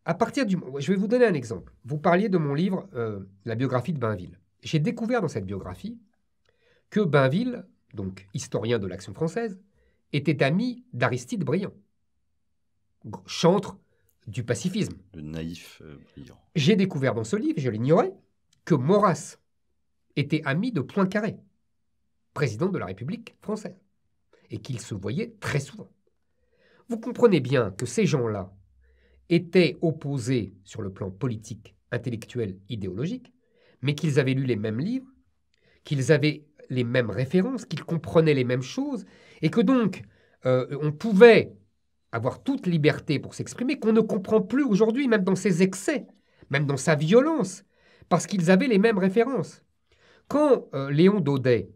À partir du, je vais vous donner un exemple. Vous parliez de mon livre, euh, la biographie de Bainville. J'ai découvert dans cette biographie que Bainville, donc historien de l'Action française, était ami d'Aristide Briand, chantre du pacifisme. Le naïf euh, J'ai découvert dans ce livre, je l'ignorais, que Maurras était ami de Poincaré, président de la République française, et qu'il se voyait très souvent. Vous comprenez bien que ces gens-là étaient opposés sur le plan politique, intellectuel, idéologique, mais qu'ils avaient lu les mêmes livres, qu'ils avaient les mêmes références, qu'ils comprenaient les mêmes choses, et que donc euh, on pouvait avoir toute liberté pour s'exprimer, qu'on ne comprend plus aujourd'hui, même dans ses excès, même dans sa violence, parce qu'ils avaient les mêmes références. Quand euh, Léon Daudet,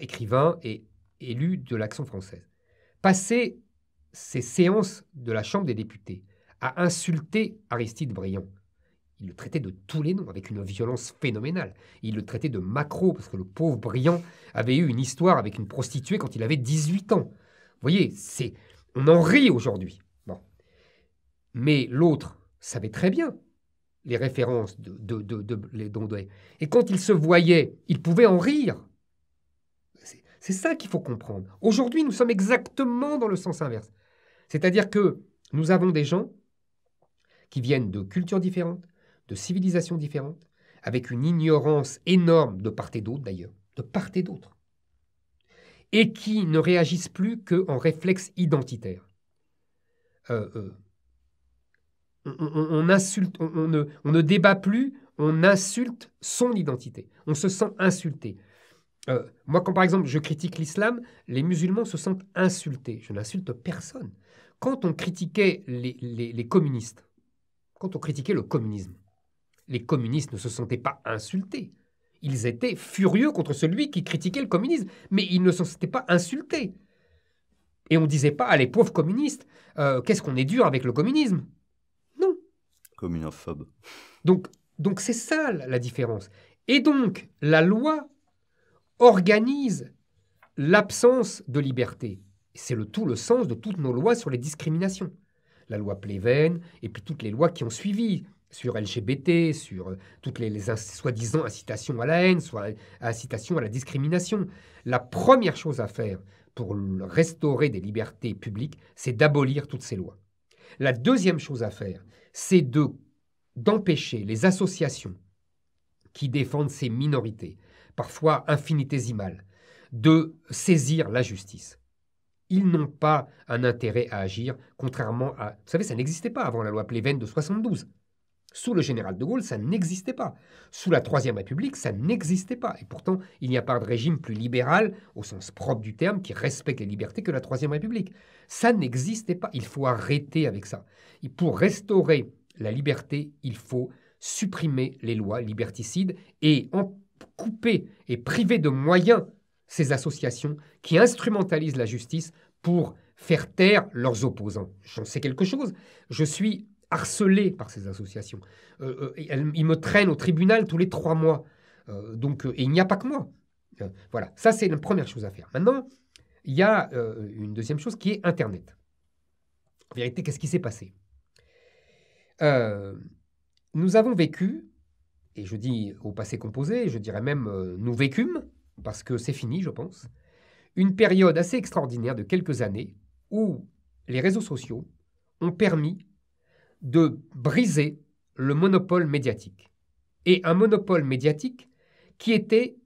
écrivain et élu de l'Action française, passait ses séances de la Chambre des députés à insulter Aristide Briand, il le traitait de tous les noms, avec une violence phénoménale. Il le traitait de macro, parce que le pauvre Briand avait eu une histoire avec une prostituée quand il avait 18 ans. Vous voyez, on en rit aujourd'hui. Bon. Mais l'autre savait très bien les références de, de, de, Et quand il se voyait, il pouvait en rire. C'est ça qu'il faut comprendre. Aujourd'hui, nous sommes exactement dans le sens inverse. C'est-à-dire que nous avons des gens qui viennent de cultures différentes, de civilisations différentes, avec une ignorance énorme de part et d'autre d'ailleurs, de part et d'autre et qui ne réagissent plus qu'en réflexe identitaire. on, ne, débat plus, on insulte son identité. On se sent insulté. Euh, moi, quand par exemple je critique l'islam, les musulmans se sentent insultés. Je n'insulte personne. Quand on critiquait les communistes, quand on critiquait le communisme, les communistes ne se sentaient pas insultés. Ils étaient furieux contre celui qui critiquait le communisme, mais ils ne s'en étaient pas insultés. Et on ne disait pas à les pauvres communistes, euh, qu'est-ce qu'on est dur avec le communisme Non.
Communophobe.
Donc, donc c'est ça la différence. Et donc, la loi organise l'absence de liberté. C'est le tout le sens de toutes nos lois sur les discriminations. La loi Pleven, et puis toutes les lois qui ont suivi, sur LGBT, sur euh, toutes les, soi-disant incitations à la haine, soit incitations à la discrimination. La première chose à faire pour restaurer des libertés publiques, c'est d'abolir toutes ces lois. La deuxième chose à faire, c'est de d'empêcher les associations qui défendent ces minorités, parfois infinitésimales, de saisir la justice. Ils n'ont pas un intérêt à agir, contrairement à... Vous savez, ça n'existait pas avant la loi Pleven de 72. Sous le général de Gaulle, ça n'existait pas. Sous la Troisième République, ça n'existait pas. Et pourtant, il n'y a pas de régime plus libéral, au sens propre du terme, qui respecte les libertés que la Troisième République. Ça n'existait pas. Il faut arrêter avec ça. pour restaurer la liberté, il faut supprimer les lois liberticides et couper et priver de moyens ces associations qui instrumentalisent la justice pour faire taire leurs opposants. J'en sais quelque chose. Je suis harcelé par ces associations. Euh, euh, ils me traînent au tribunal tous les trois mois. Euh, donc, et il n'y a pas que moi. voilà, ça c'est la première chose à faire. Maintenant, il y a une deuxième chose qui est Internet. En vérité, qu'est-ce qui s'est passé Nous avons vécu, et je dis au passé composé, je dirais même nous vécûmes, parce que c'est fini, je pense, une période assez extraordinaire de quelques années où les réseaux sociaux ont permis de briser le monopole médiatique. Et un monopole médiatique qui était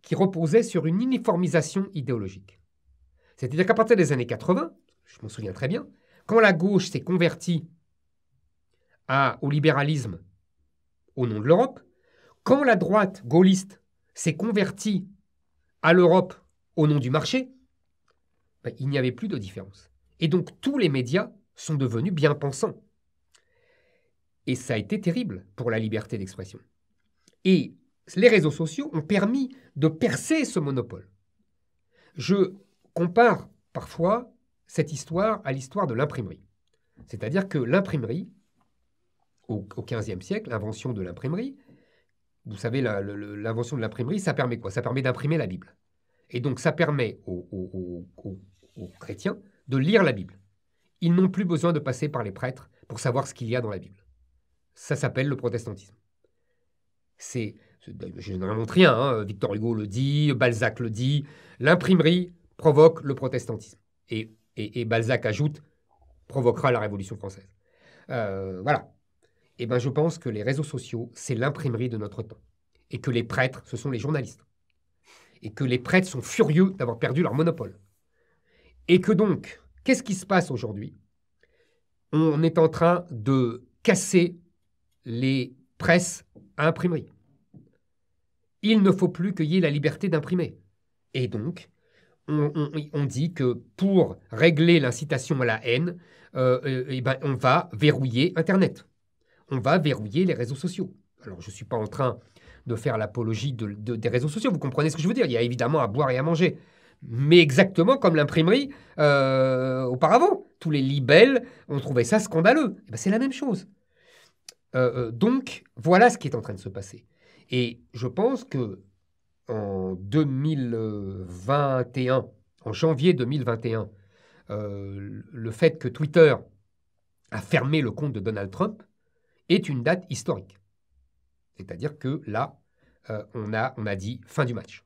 qui reposait sur une uniformisation idéologique. C'est-à-dire qu'à partir des années 80, je m'en souviens très bien, quand la gauche s'est convertie au libéralisme au nom de l'Europe, quand la droite gaulliste s'est convertie à l'Europe au nom du marché, ben, il n'y avait plus de différence. Et donc tous les médias sont devenus bien pensants. Et ça a été terrible pour la liberté d'expression. Et les réseaux sociaux ont permis de percer ce monopole. Je compare parfois cette histoire à l'histoire de l'imprimerie. C'est-à-dire que l'imprimerie, au XVe siècle, l'invention de l'imprimerie, vous savez, l'invention de l'imprimerie, ça permet quoi Ça permet d'imprimer la Bible. Et donc, ça permet aux, aux, chrétiens de lire la Bible. Ils n'ont plus besoin de passer par les prêtres pour savoir ce qu'il y a dans la Bible. Ça s'appelle le protestantisme. C'est, bah, je n'invente rien, hein. Victor Hugo le dit, Balzac le dit, l'imprimerie provoque le protestantisme. Et, Balzac ajoute, provoquera la Révolution française. Euh, voilà. Eh bien, je pense que les réseaux sociaux, c'est l'imprimerie de notre temps. Et que les prêtres, ce sont les journalistes. Et que les prêtres sont furieux d'avoir perdu leur monopole. Et que donc, qu'est-ce qui se passe aujourd'hui On est en train de casser les presses à imprimerie. Il ne faut plus qu'il y ait la liberté d'imprimer. Et donc, on, dit que pour régler l'incitation à la haine, euh, euh, eh ben, on va verrouiller Internet. On va verrouiller les réseaux sociaux. Alors, je ne suis pas en train de faire l'apologie des réseaux sociaux, vous comprenez ce que je veux dire. Il y a évidemment à boire et à manger. Mais exactement comme l'imprimerie euh, auparavant. Tous les libelles, ont trouvé ça scandaleux. Eh ben, c'est la même chose. Euh, euh, donc, voilà ce qui est en train de se passer. Et je pense que en 2021, en janvier 2021, euh, le fait que Twitter a fermé le compte de Donald Trump est une date historique. C'est-à-dire que là, on, a, on a dit fin du match.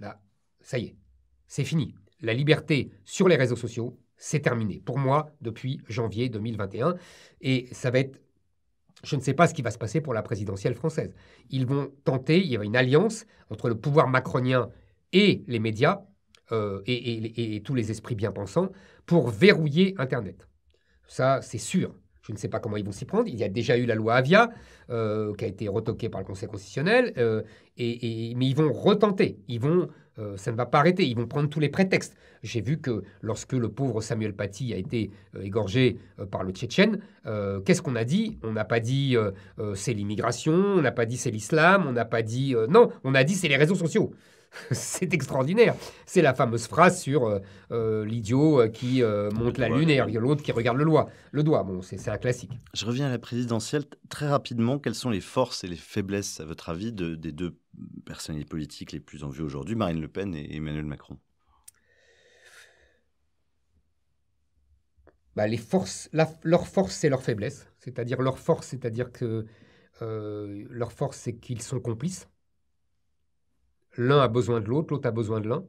Là, ça y est, c'est fini. La liberté sur les réseaux sociaux, c'est terminé. Pour moi, depuis janvier 2021. Et ça va être je ne sais pas ce qui va se passer pour la présidentielle française. Ils vont tenter, il y a une alliance entre le pouvoir macronien et les médias euh, et, tous les esprits bien pensants pour verrouiller Internet. Ça, c'est sûr. Je ne sais pas comment ils vont s'y prendre. Il y a déjà eu la loi Avia euh, qui a été retoquée par le Conseil constitutionnel, euh, mais ils vont retenter. Ils vont euh, ça ne va pas arrêter. Ils vont prendre tous les prétextes. J'ai vu que lorsque le pauvre Samuel Paty a été euh, égorgé euh, par le Tchétchène, qu'est-ce qu'on a dit On n'a pas dit c'est l'immigration, on n'a pas dit c'est l'islam, on n'a pas dit non, on a dit c'est les réseaux sociaux. [LAUGHS] c'est extraordinaire. C'est la fameuse phrase sur euh, euh, l'idiot euh, qui monte la lune et
l'autre qui regarde le, doigt. le doigt. Bon, c'est un classique. Je reviens à la présidentielle très rapidement. Quelles sont les forces et les faiblesses, à votre avis, des deux personnalités politiques les plus en vue aujourd'hui, Marine Le Pen et Emmanuel Macron
bah, les forces, leur force, c'est leur faiblesse. C'est-à-dire leur force, c'est-à-dire que leur force, c'est qu'ils sont complices l'un a besoin de l'autre, l'autre a besoin de l'un.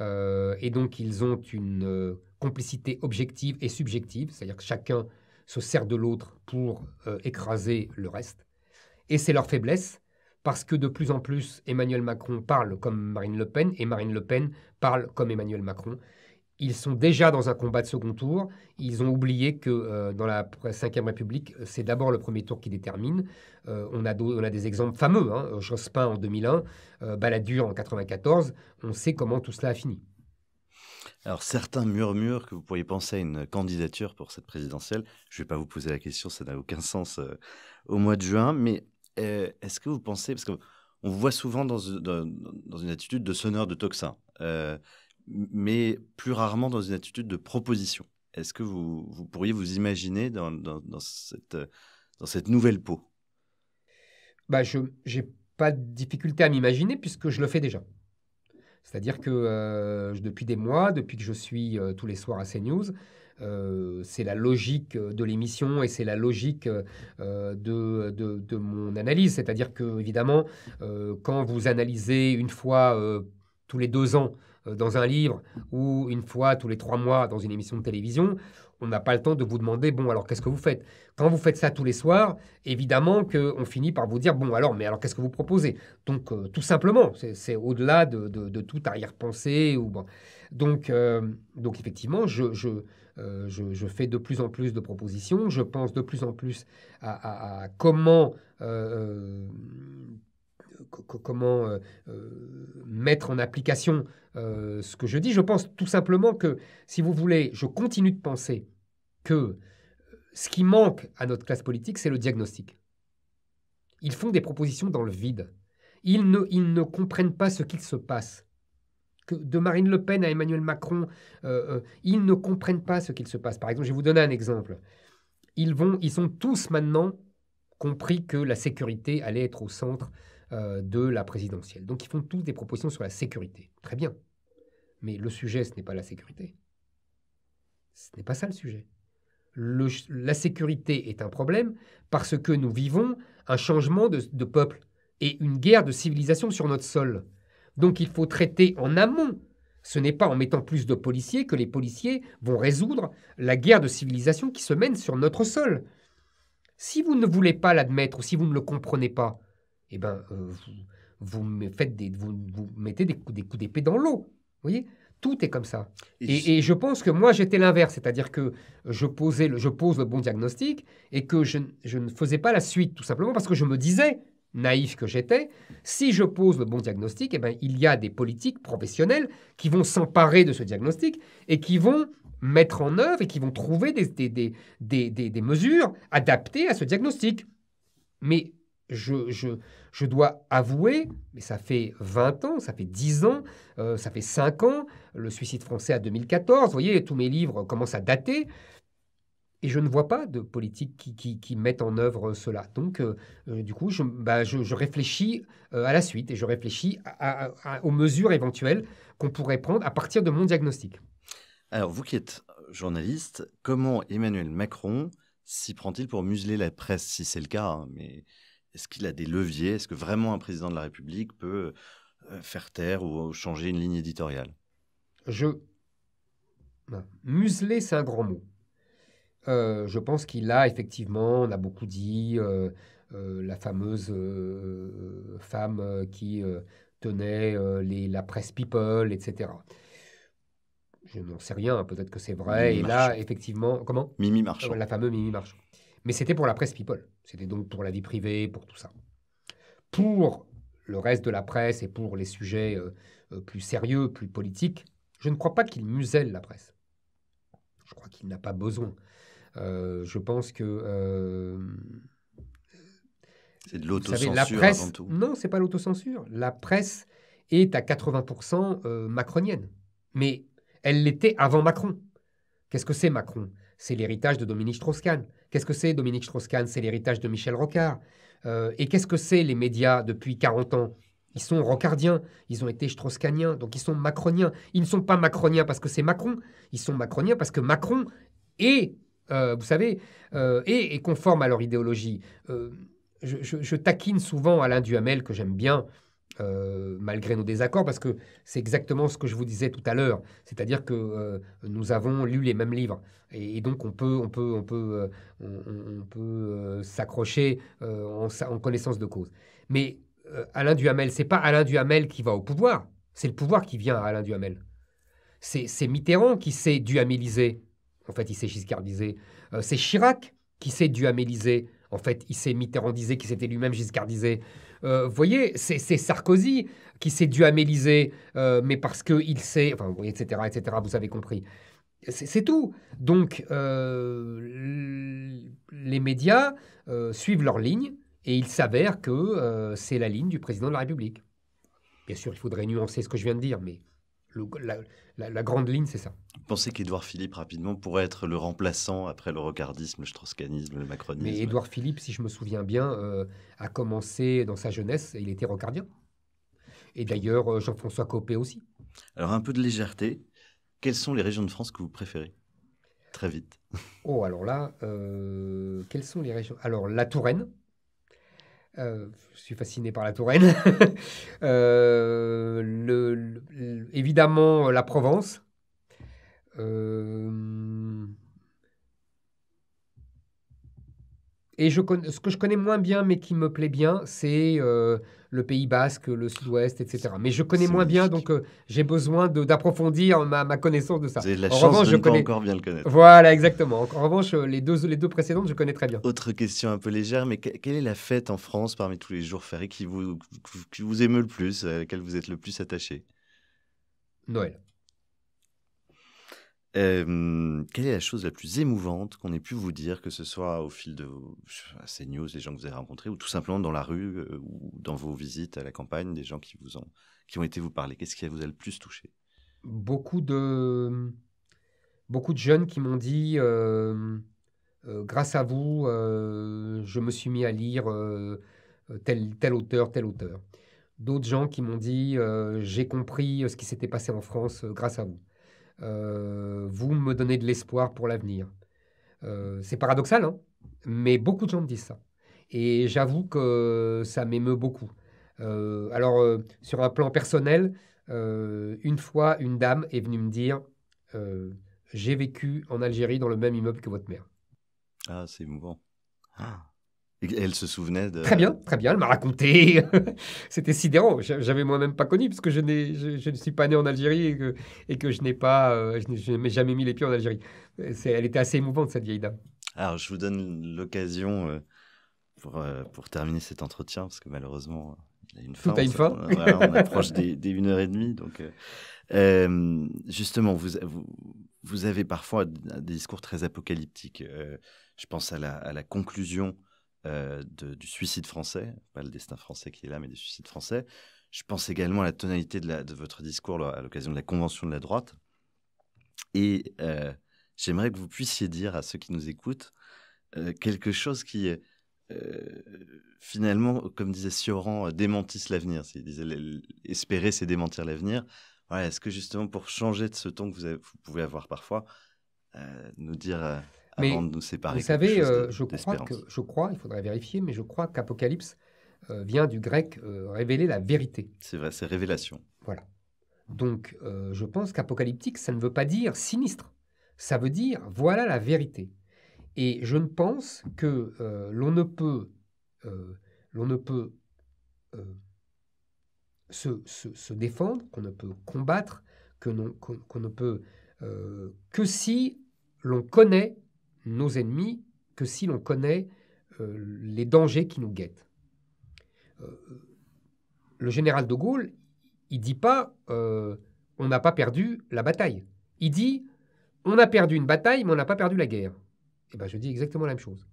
Euh, et donc, ils ont une euh, complicité objective et subjective, c'est-à-dire que chacun se sert de l'autre pour euh, écraser le reste. Et c'est leur faiblesse, parce que de plus en plus, Emmanuel Macron parle comme Marine Le Pen, et Marine Le Pen parle comme Emmanuel Macron ils sont déjà dans un combat de second tour. Ils ont oublié que euh, dans la Ve République, euh, c'est d'abord le premier tour qui détermine. Euh, on, a a des exemples fameux, hein. Jospin en 2001, Balladur en 94. On sait comment tout cela a fini.
Alors certains murmurent que vous pourriez penser à une candidature pour cette présidentielle. Je ne vais pas vous poser la question, ça n'a aucun sens au mois de juin. Mais est-ce que vous pensez, parce qu'on vous voit souvent dans, dans, dans, une attitude de sonneur de toxin mais plus rarement dans une attitude de proposition. Est-ce que vous, vous, pourriez vous imaginer dans, cette, nouvelle peau
bah, Je n'ai pas de difficulté à m'imaginer puisque je le fais déjà. C'est-à-dire que euh, depuis des mois, depuis que je suis euh, tous les soirs à CNews, euh, c'est la logique euh, de l'émission et c'est la logique de, mon analyse. C'est-à-dire que, évidemment, quand vous analysez une fois tous les deux ans euh, dans un livre ou une fois tous les trois mois dans une émission de télévision, on n'a pas le temps de vous demander, bon, alors qu'est-ce que vous faites Quand vous faites ça tous les soirs, évidemment qu'on finit par vous dire, bon, alors, mais alors qu'est-ce que vous proposez Donc, euh, tout simplement, c'est au-delà de, de, toute arrière-pensée. ou donc, euh, donc, effectivement, je, je, je, fais de plus en plus de propositions, je pense de plus en plus à, à comment comment euh, euh, mettre en application euh, ce que je dis. Je pense tout simplement que, si vous voulez, je continue de penser que ce qui manque à notre classe politique, c'est le diagnostic. Ils font des propositions dans le vide. Ils ne, comprennent pas ce qu'il se passe. de Marine Le Pen à Emmanuel Macron, ils ne comprennent pas ce qu'il se passe. Par exemple, je vais vous donner un exemple. Ils, vont, ils ont tous maintenant compris que la sécurité allait être au centre euh, de la présidentielle. Donc ils font tous des propositions sur la sécurité. Très bien. Mais le sujet, ce n'est pas la sécurité. Ce n'est pas ça le sujet. la sécurité est un problème parce que nous vivons un changement de, de peuple et une guerre de civilisation sur notre sol. Donc il faut traiter en amont ce n'est pas en mettant plus de policiers que les policiers vont résoudre la guerre de civilisation qui se mène sur notre sol. Si vous ne voulez pas l'admettre ou si vous ne le comprenez pas, eh ben, euh, vous, mettez des coups, d'épée dans l'eau. voyez Tout est comme ça. Et, je pense que moi, j'étais l'inverse, c'est-à-dire que je, posais le, je pose le bon diagnostic et que je, ne faisais pas la suite, tout simplement parce que je me disais, naïf que j'étais, si je pose le bon diagnostic, eh ben, il y a des politiques professionnelles qui vont s'emparer de ce diagnostic et qui vont mettre en œuvre et qui vont trouver des, des mesures adaptées à ce diagnostic. Mais je, je, dois avouer, mais ça fait 20 ans, ça fait 10 ans, euh, ça fait 5 ans, le suicide français à 2014, vous voyez, tous mes livres commencent à dater, et je ne vois pas de politique qui, mette en œuvre cela. Donc, euh, euh, du coup, je, bah, je, réfléchis à la suite, et je réfléchis aux mesures éventuelles qu'on pourrait prendre à partir de mon diagnostic.
Alors, vous qui êtes journaliste, comment Emmanuel Macron s'y prend-il pour museler la presse, si c'est le cas hein, mais est-ce qu'il a des leviers Est-ce que vraiment un président de la République peut euh, faire taire ou euh, changer une ligne éditoriale
Je. Museler, c'est un grand mot. Euh, je pense qu'il a effectivement, on a beaucoup dit, la fameuse femme qui tenait les, la presse People, etc. Je n'en sais rien, hein, peut-être que c'est vrai. Et là, effectivement, comment Mimi Marchand. la fameuse Mimi Marchand. Mais c'était pour la presse People. C'était donc pour la vie privée, pour tout ça. Pour le reste de la presse et pour les sujets euh, euh, plus sérieux, plus politiques, je ne crois pas qu'il muselle la presse. Je crois qu'il n'a pas besoin. Euh, je pense que. c'est de l'autocensure la avant tout. Non, c'est pas l'autocensure. La presse est à 80% macronienne. Mais elle l'était avant Macron. Qu'est-ce que c'est Macron C'est l'héritage de Dominique strauss Qu'est-ce que c'est Dominique Strauss-Kahn C'est l'héritage de Michel Rocard. Euh, et qu'est-ce que c'est les médias depuis 40 ans Ils sont rocardiens, ils ont été strauss donc ils sont macroniens. Ils ne sont pas macroniens parce que c'est Macron, ils sont macroniens parce que Macron est, euh, vous savez, euh, est, conforme à leur idéologie. Euh, je, taquine souvent Alain Duhamel, que j'aime bien, euh, malgré nos désaccords, parce que c'est exactement ce que je vous disais tout à l'heure, c'est-à-dire que euh, nous avons lu les mêmes livres, et, donc on peut, on peut, on peut, euh, on, peut s'accrocher en, connaissance de cause. Mais Alain Duhamel, c'est pas Alain Duhamel qui va au pouvoir, c'est le pouvoir qui vient à Alain Duhamel. C'est Mitterrand qui s'est Duhamelisé, en fait il s'est giscardisé, c'est Chirac qui s'est Duhamelisé, en fait, il s'est mitterrandisé, qu'il s'était lui-même giscardisé. Euh, vous voyez, c'est Sarkozy qui s'est dû améliser, euh, mais parce qu'il sait... Enfin, etc., etc., vous avez compris. C'est tout. Donc, euh, les médias suivent leur ligne, et il s'avère que c'est la ligne du président de la République. Bien sûr, il faudrait nuancer ce que je viens de dire, mais la, grande ligne, c'est ça.
Vous pensez qu'Édouard Philippe, rapidement, pourrait être le remplaçant après le rocardisme, le strauss le macronisme Mais Édouard
Philippe, si je me souviens bien, euh, a commencé dans sa jeunesse, il était rocardien.
Et d'ailleurs, euh, Jean-François Copé aussi. Alors, un peu de légèreté. Quelles sont les régions de France que vous préférez Très vite.
Oh, alors là, euh, quelles sont les régions Alors, la Touraine, euh, je suis fasciné par la Touraine. [LAUGHS] Euh, évidemment, la Provence. Euh, et ce que je connais moins bien, mais qui me plaît bien, c'est le Pays Basque, le Sud-Ouest, etc. Mais je connais moins bien, donc euh, j'ai besoin d'approfondir ma, ma, connaissance de ça. la chance revanche, je connais... encore bien le connaître.
Voilà, exactement. En, revanche, euh, les deux, les deux précédentes, je connais très bien. Autre question un peu légère, mais quelle est la fête en France parmi tous les jours fériés qui vous, qui vous émeut le plus, euh, à laquelle vous êtes le plus attaché Noël quelle est la chose la plus émouvante qu'on ait pu vous dire, que ce soit au fil de ces news, les gens que vous avez rencontrés, ou tout simplement dans la rue, euh, ou dans vos visites à la campagne, des gens qui vous ont, qui ont été vous parler Qu'est-ce qui vous a le plus touché
Beaucoup de, beaucoup de jeunes qui m'ont dit, euh, grâce à vous, euh, je me suis mis à lire tel, tel auteur, tel auteur. D'autres gens qui m'ont dit, j'ai compris ce qui s'était passé en France grâce à vous. Euh, vous me donnez de l'espoir pour l'avenir. Euh, c'est paradoxal, hein mais beaucoup de gens me disent ça. Et j'avoue que ça m'émeut beaucoup. Euh, alors, sur un plan personnel, une fois, une dame est venue me dire J'ai vécu en Algérie dans le même immeuble que votre mère.
Ah, c'est émouvant. Ah elle se souvenait de... Très bien,
très bien, elle m'a raconté. [LAUGHS] C'était sidérant. J'avais moi-même pas connu, parce que je, je, je, ne suis pas né en Algérie et que, je n'ai pas, euh, je n'ai jamais mis les pieds en Algérie. Elle était assez émouvante, cette vieille dame.
Alors, je vous donne l'occasion euh, pour, euh, pour, terminer cet entretien, parce que malheureusement, il a une fin. Tout a une fin. On, approche [LAUGHS] des, des, une heure et demie. Donc, justement, vous, vous, vous, avez parfois des discours très apocalyptiques. je pense à la, à la conclusion euh, du suicide français, pas le destin français qui est là, mais du suicide français. Je pense également à la tonalité de, votre discours à l'occasion de la Convention de la droite. Et euh, j'aimerais que vous puissiez dire à ceux qui nous écoutent euh, quelque chose qui, finalement, comme disait Sioran, démentisse l'avenir. Il disait espérer, c'est démentir l'avenir. Est-ce que justement, pour changer de ce ton que vous, vous pouvez avoir parfois, nous dire mais Vous savez, euh, je, crois que,
je crois, il faudrait vérifier, mais je crois qu'Apocalypse euh, vient du grec euh, révéler la vérité.
C'est vrai, c'est révélation.
Voilà. Donc, je pense qu'apocalyptique, ça ne veut pas dire sinistre. Ça veut dire voilà la vérité. Et je ne pense que l'on ne peut, l'on ne peut se, se, défendre, qu'on ne peut combattre, que qu'on ne peut que si l'on connaît nos ennemis que si l'on connaît euh, les dangers qui nous guettent. Euh, le général de Gaulle, il ne dit pas euh, on n'a pas perdu la bataille. Il dit on a perdu une bataille, mais on n'a pas perdu la guerre. Et eh ben, je dis exactement la même chose.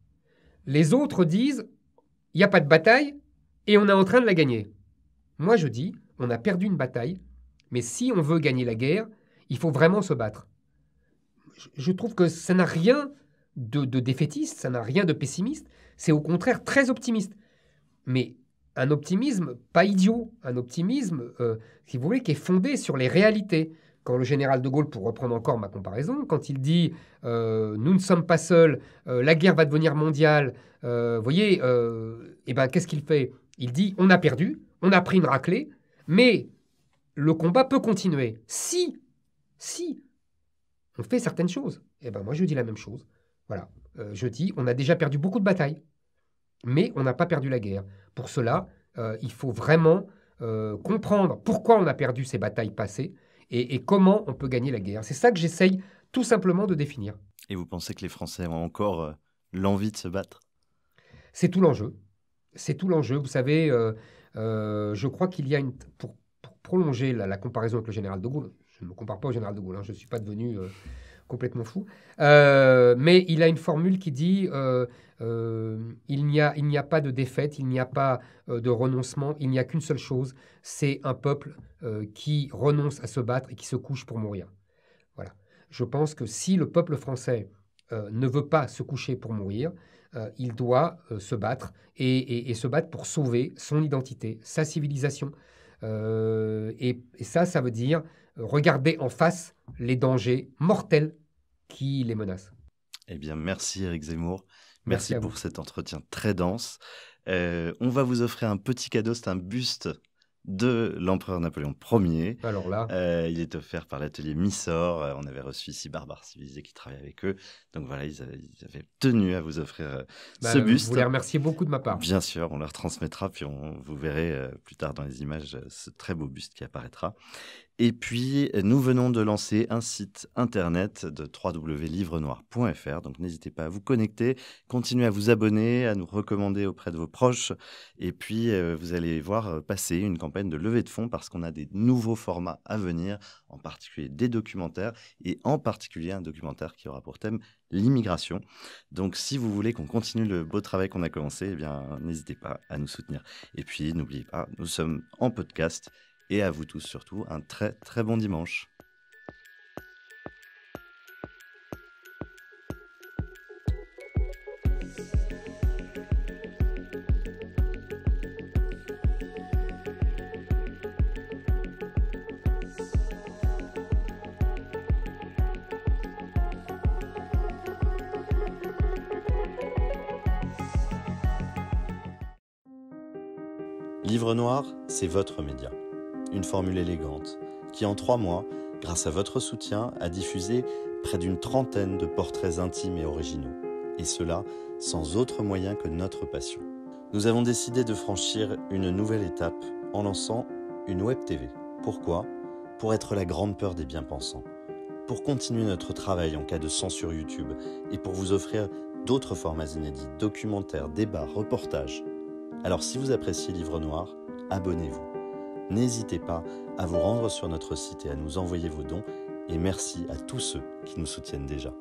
Les autres disent il n'y a pas de bataille et on est en train de la gagner. Moi, je dis on a perdu une bataille, mais si on veut gagner la guerre, il faut vraiment se battre. je trouve que ça n'a rien de, défaitiste, ça n'a rien de pessimiste, c'est au contraire très optimiste. Mais un optimisme pas idiot, un optimisme, euh, si vous voulez, qui est fondé sur les réalités. Quand le général de Gaulle, pour reprendre encore ma comparaison, quand il dit euh, nous ne sommes pas seuls, euh, la guerre va devenir mondiale, vous voyez, eh ben, qu'est-ce qu'il fait Il dit on a perdu, on a pris une raclée, mais le combat peut continuer si, si on fait certaines choses. Eh ben moi je dis la même chose. Voilà. Euh, je dis, on a déjà perdu beaucoup de batailles, mais on n'a pas perdu la guerre. Pour cela, euh, il faut vraiment euh, comprendre pourquoi on a perdu ces batailles passées et, comment on peut gagner la guerre. C'est ça que j'essaye tout simplement de définir.
Et vous pensez que les Français ont encore l'envie de se battre
C'est tout l'enjeu. C'est tout l'enjeu. Vous savez, je crois qu'il y a une... Pour, prolonger la, comparaison avec le général de Gaulle, je ne me compare pas au général de Gaulle, hein, je ne suis pas devenu complètement fou. Euh, mais il a une formule qui dit euh, euh, il n'y a, pas de défaite, il n'y a pas de renoncement, il n'y a qu'une seule chose, c'est un peuple qui renonce à se battre et qui se couche pour mourir. Voilà. Je pense que si le peuple français ne veut pas se coucher pour mourir, il doit se battre et, se battre pour sauver son identité, sa civilisation. Et, et, ça, ça veut dire regarder en face les dangers mortels qui les menacent.
Eh bien, merci Eric Zemmour. Merci, pour cet entretien très dense. Euh, on va vous offrir un petit cadeau, c'est un buste de l'empereur Napoléon Ier. Alors là. Euh, il est offert par l'atelier Missor. Euh, on avait reçu ici Barbare Civilisé qui travaille avec eux. Donc voilà, ils, avaient, tenu à vous offrir bah, ce buste. Vous les beaucoup de ma part. Bien sûr, on leur transmettra, puis on, vous verrez plus tard dans les images ce très beau buste qui apparaîtra. Et puis, nous venons de lancer un site internet de www.livrenoir.fr. Donc, n'hésitez pas à vous connecter, continuez à vous abonner, à nous recommander auprès de vos proches. Et puis, euh, vous allez voir euh, passer une campagne de levée de fonds parce qu'on a des nouveaux formats à venir, en particulier des documentaires et en particulier un documentaire qui aura pour thème l'immigration. Donc, si vous voulez qu'on continue le beau travail qu'on a commencé, eh bien, n'hésitez pas à nous soutenir. Et puis, n'oubliez pas, nous sommes en podcast et à vous tous surtout un très très bon dimanche. Livre Noir, c'est votre média une formule élégante, qui en trois mois, grâce à votre soutien, a diffusé près d'une trentaine de portraits intimes et originaux, et cela sans autre moyen que notre passion. Nous avons décidé de franchir une nouvelle étape en lançant une web TV. Pourquoi Pour être la grande peur des bien-pensants, pour continuer notre travail en cas de censure YouTube et pour vous offrir d'autres formats inédits, documentaires, débats, reportages. Alors si vous appréciez Livre Noir, abonnez-vous n'hésitez pas à vous rendre sur notre site et à nous envoyer vos dons. Et merci à tous ceux qui nous soutiennent déjà.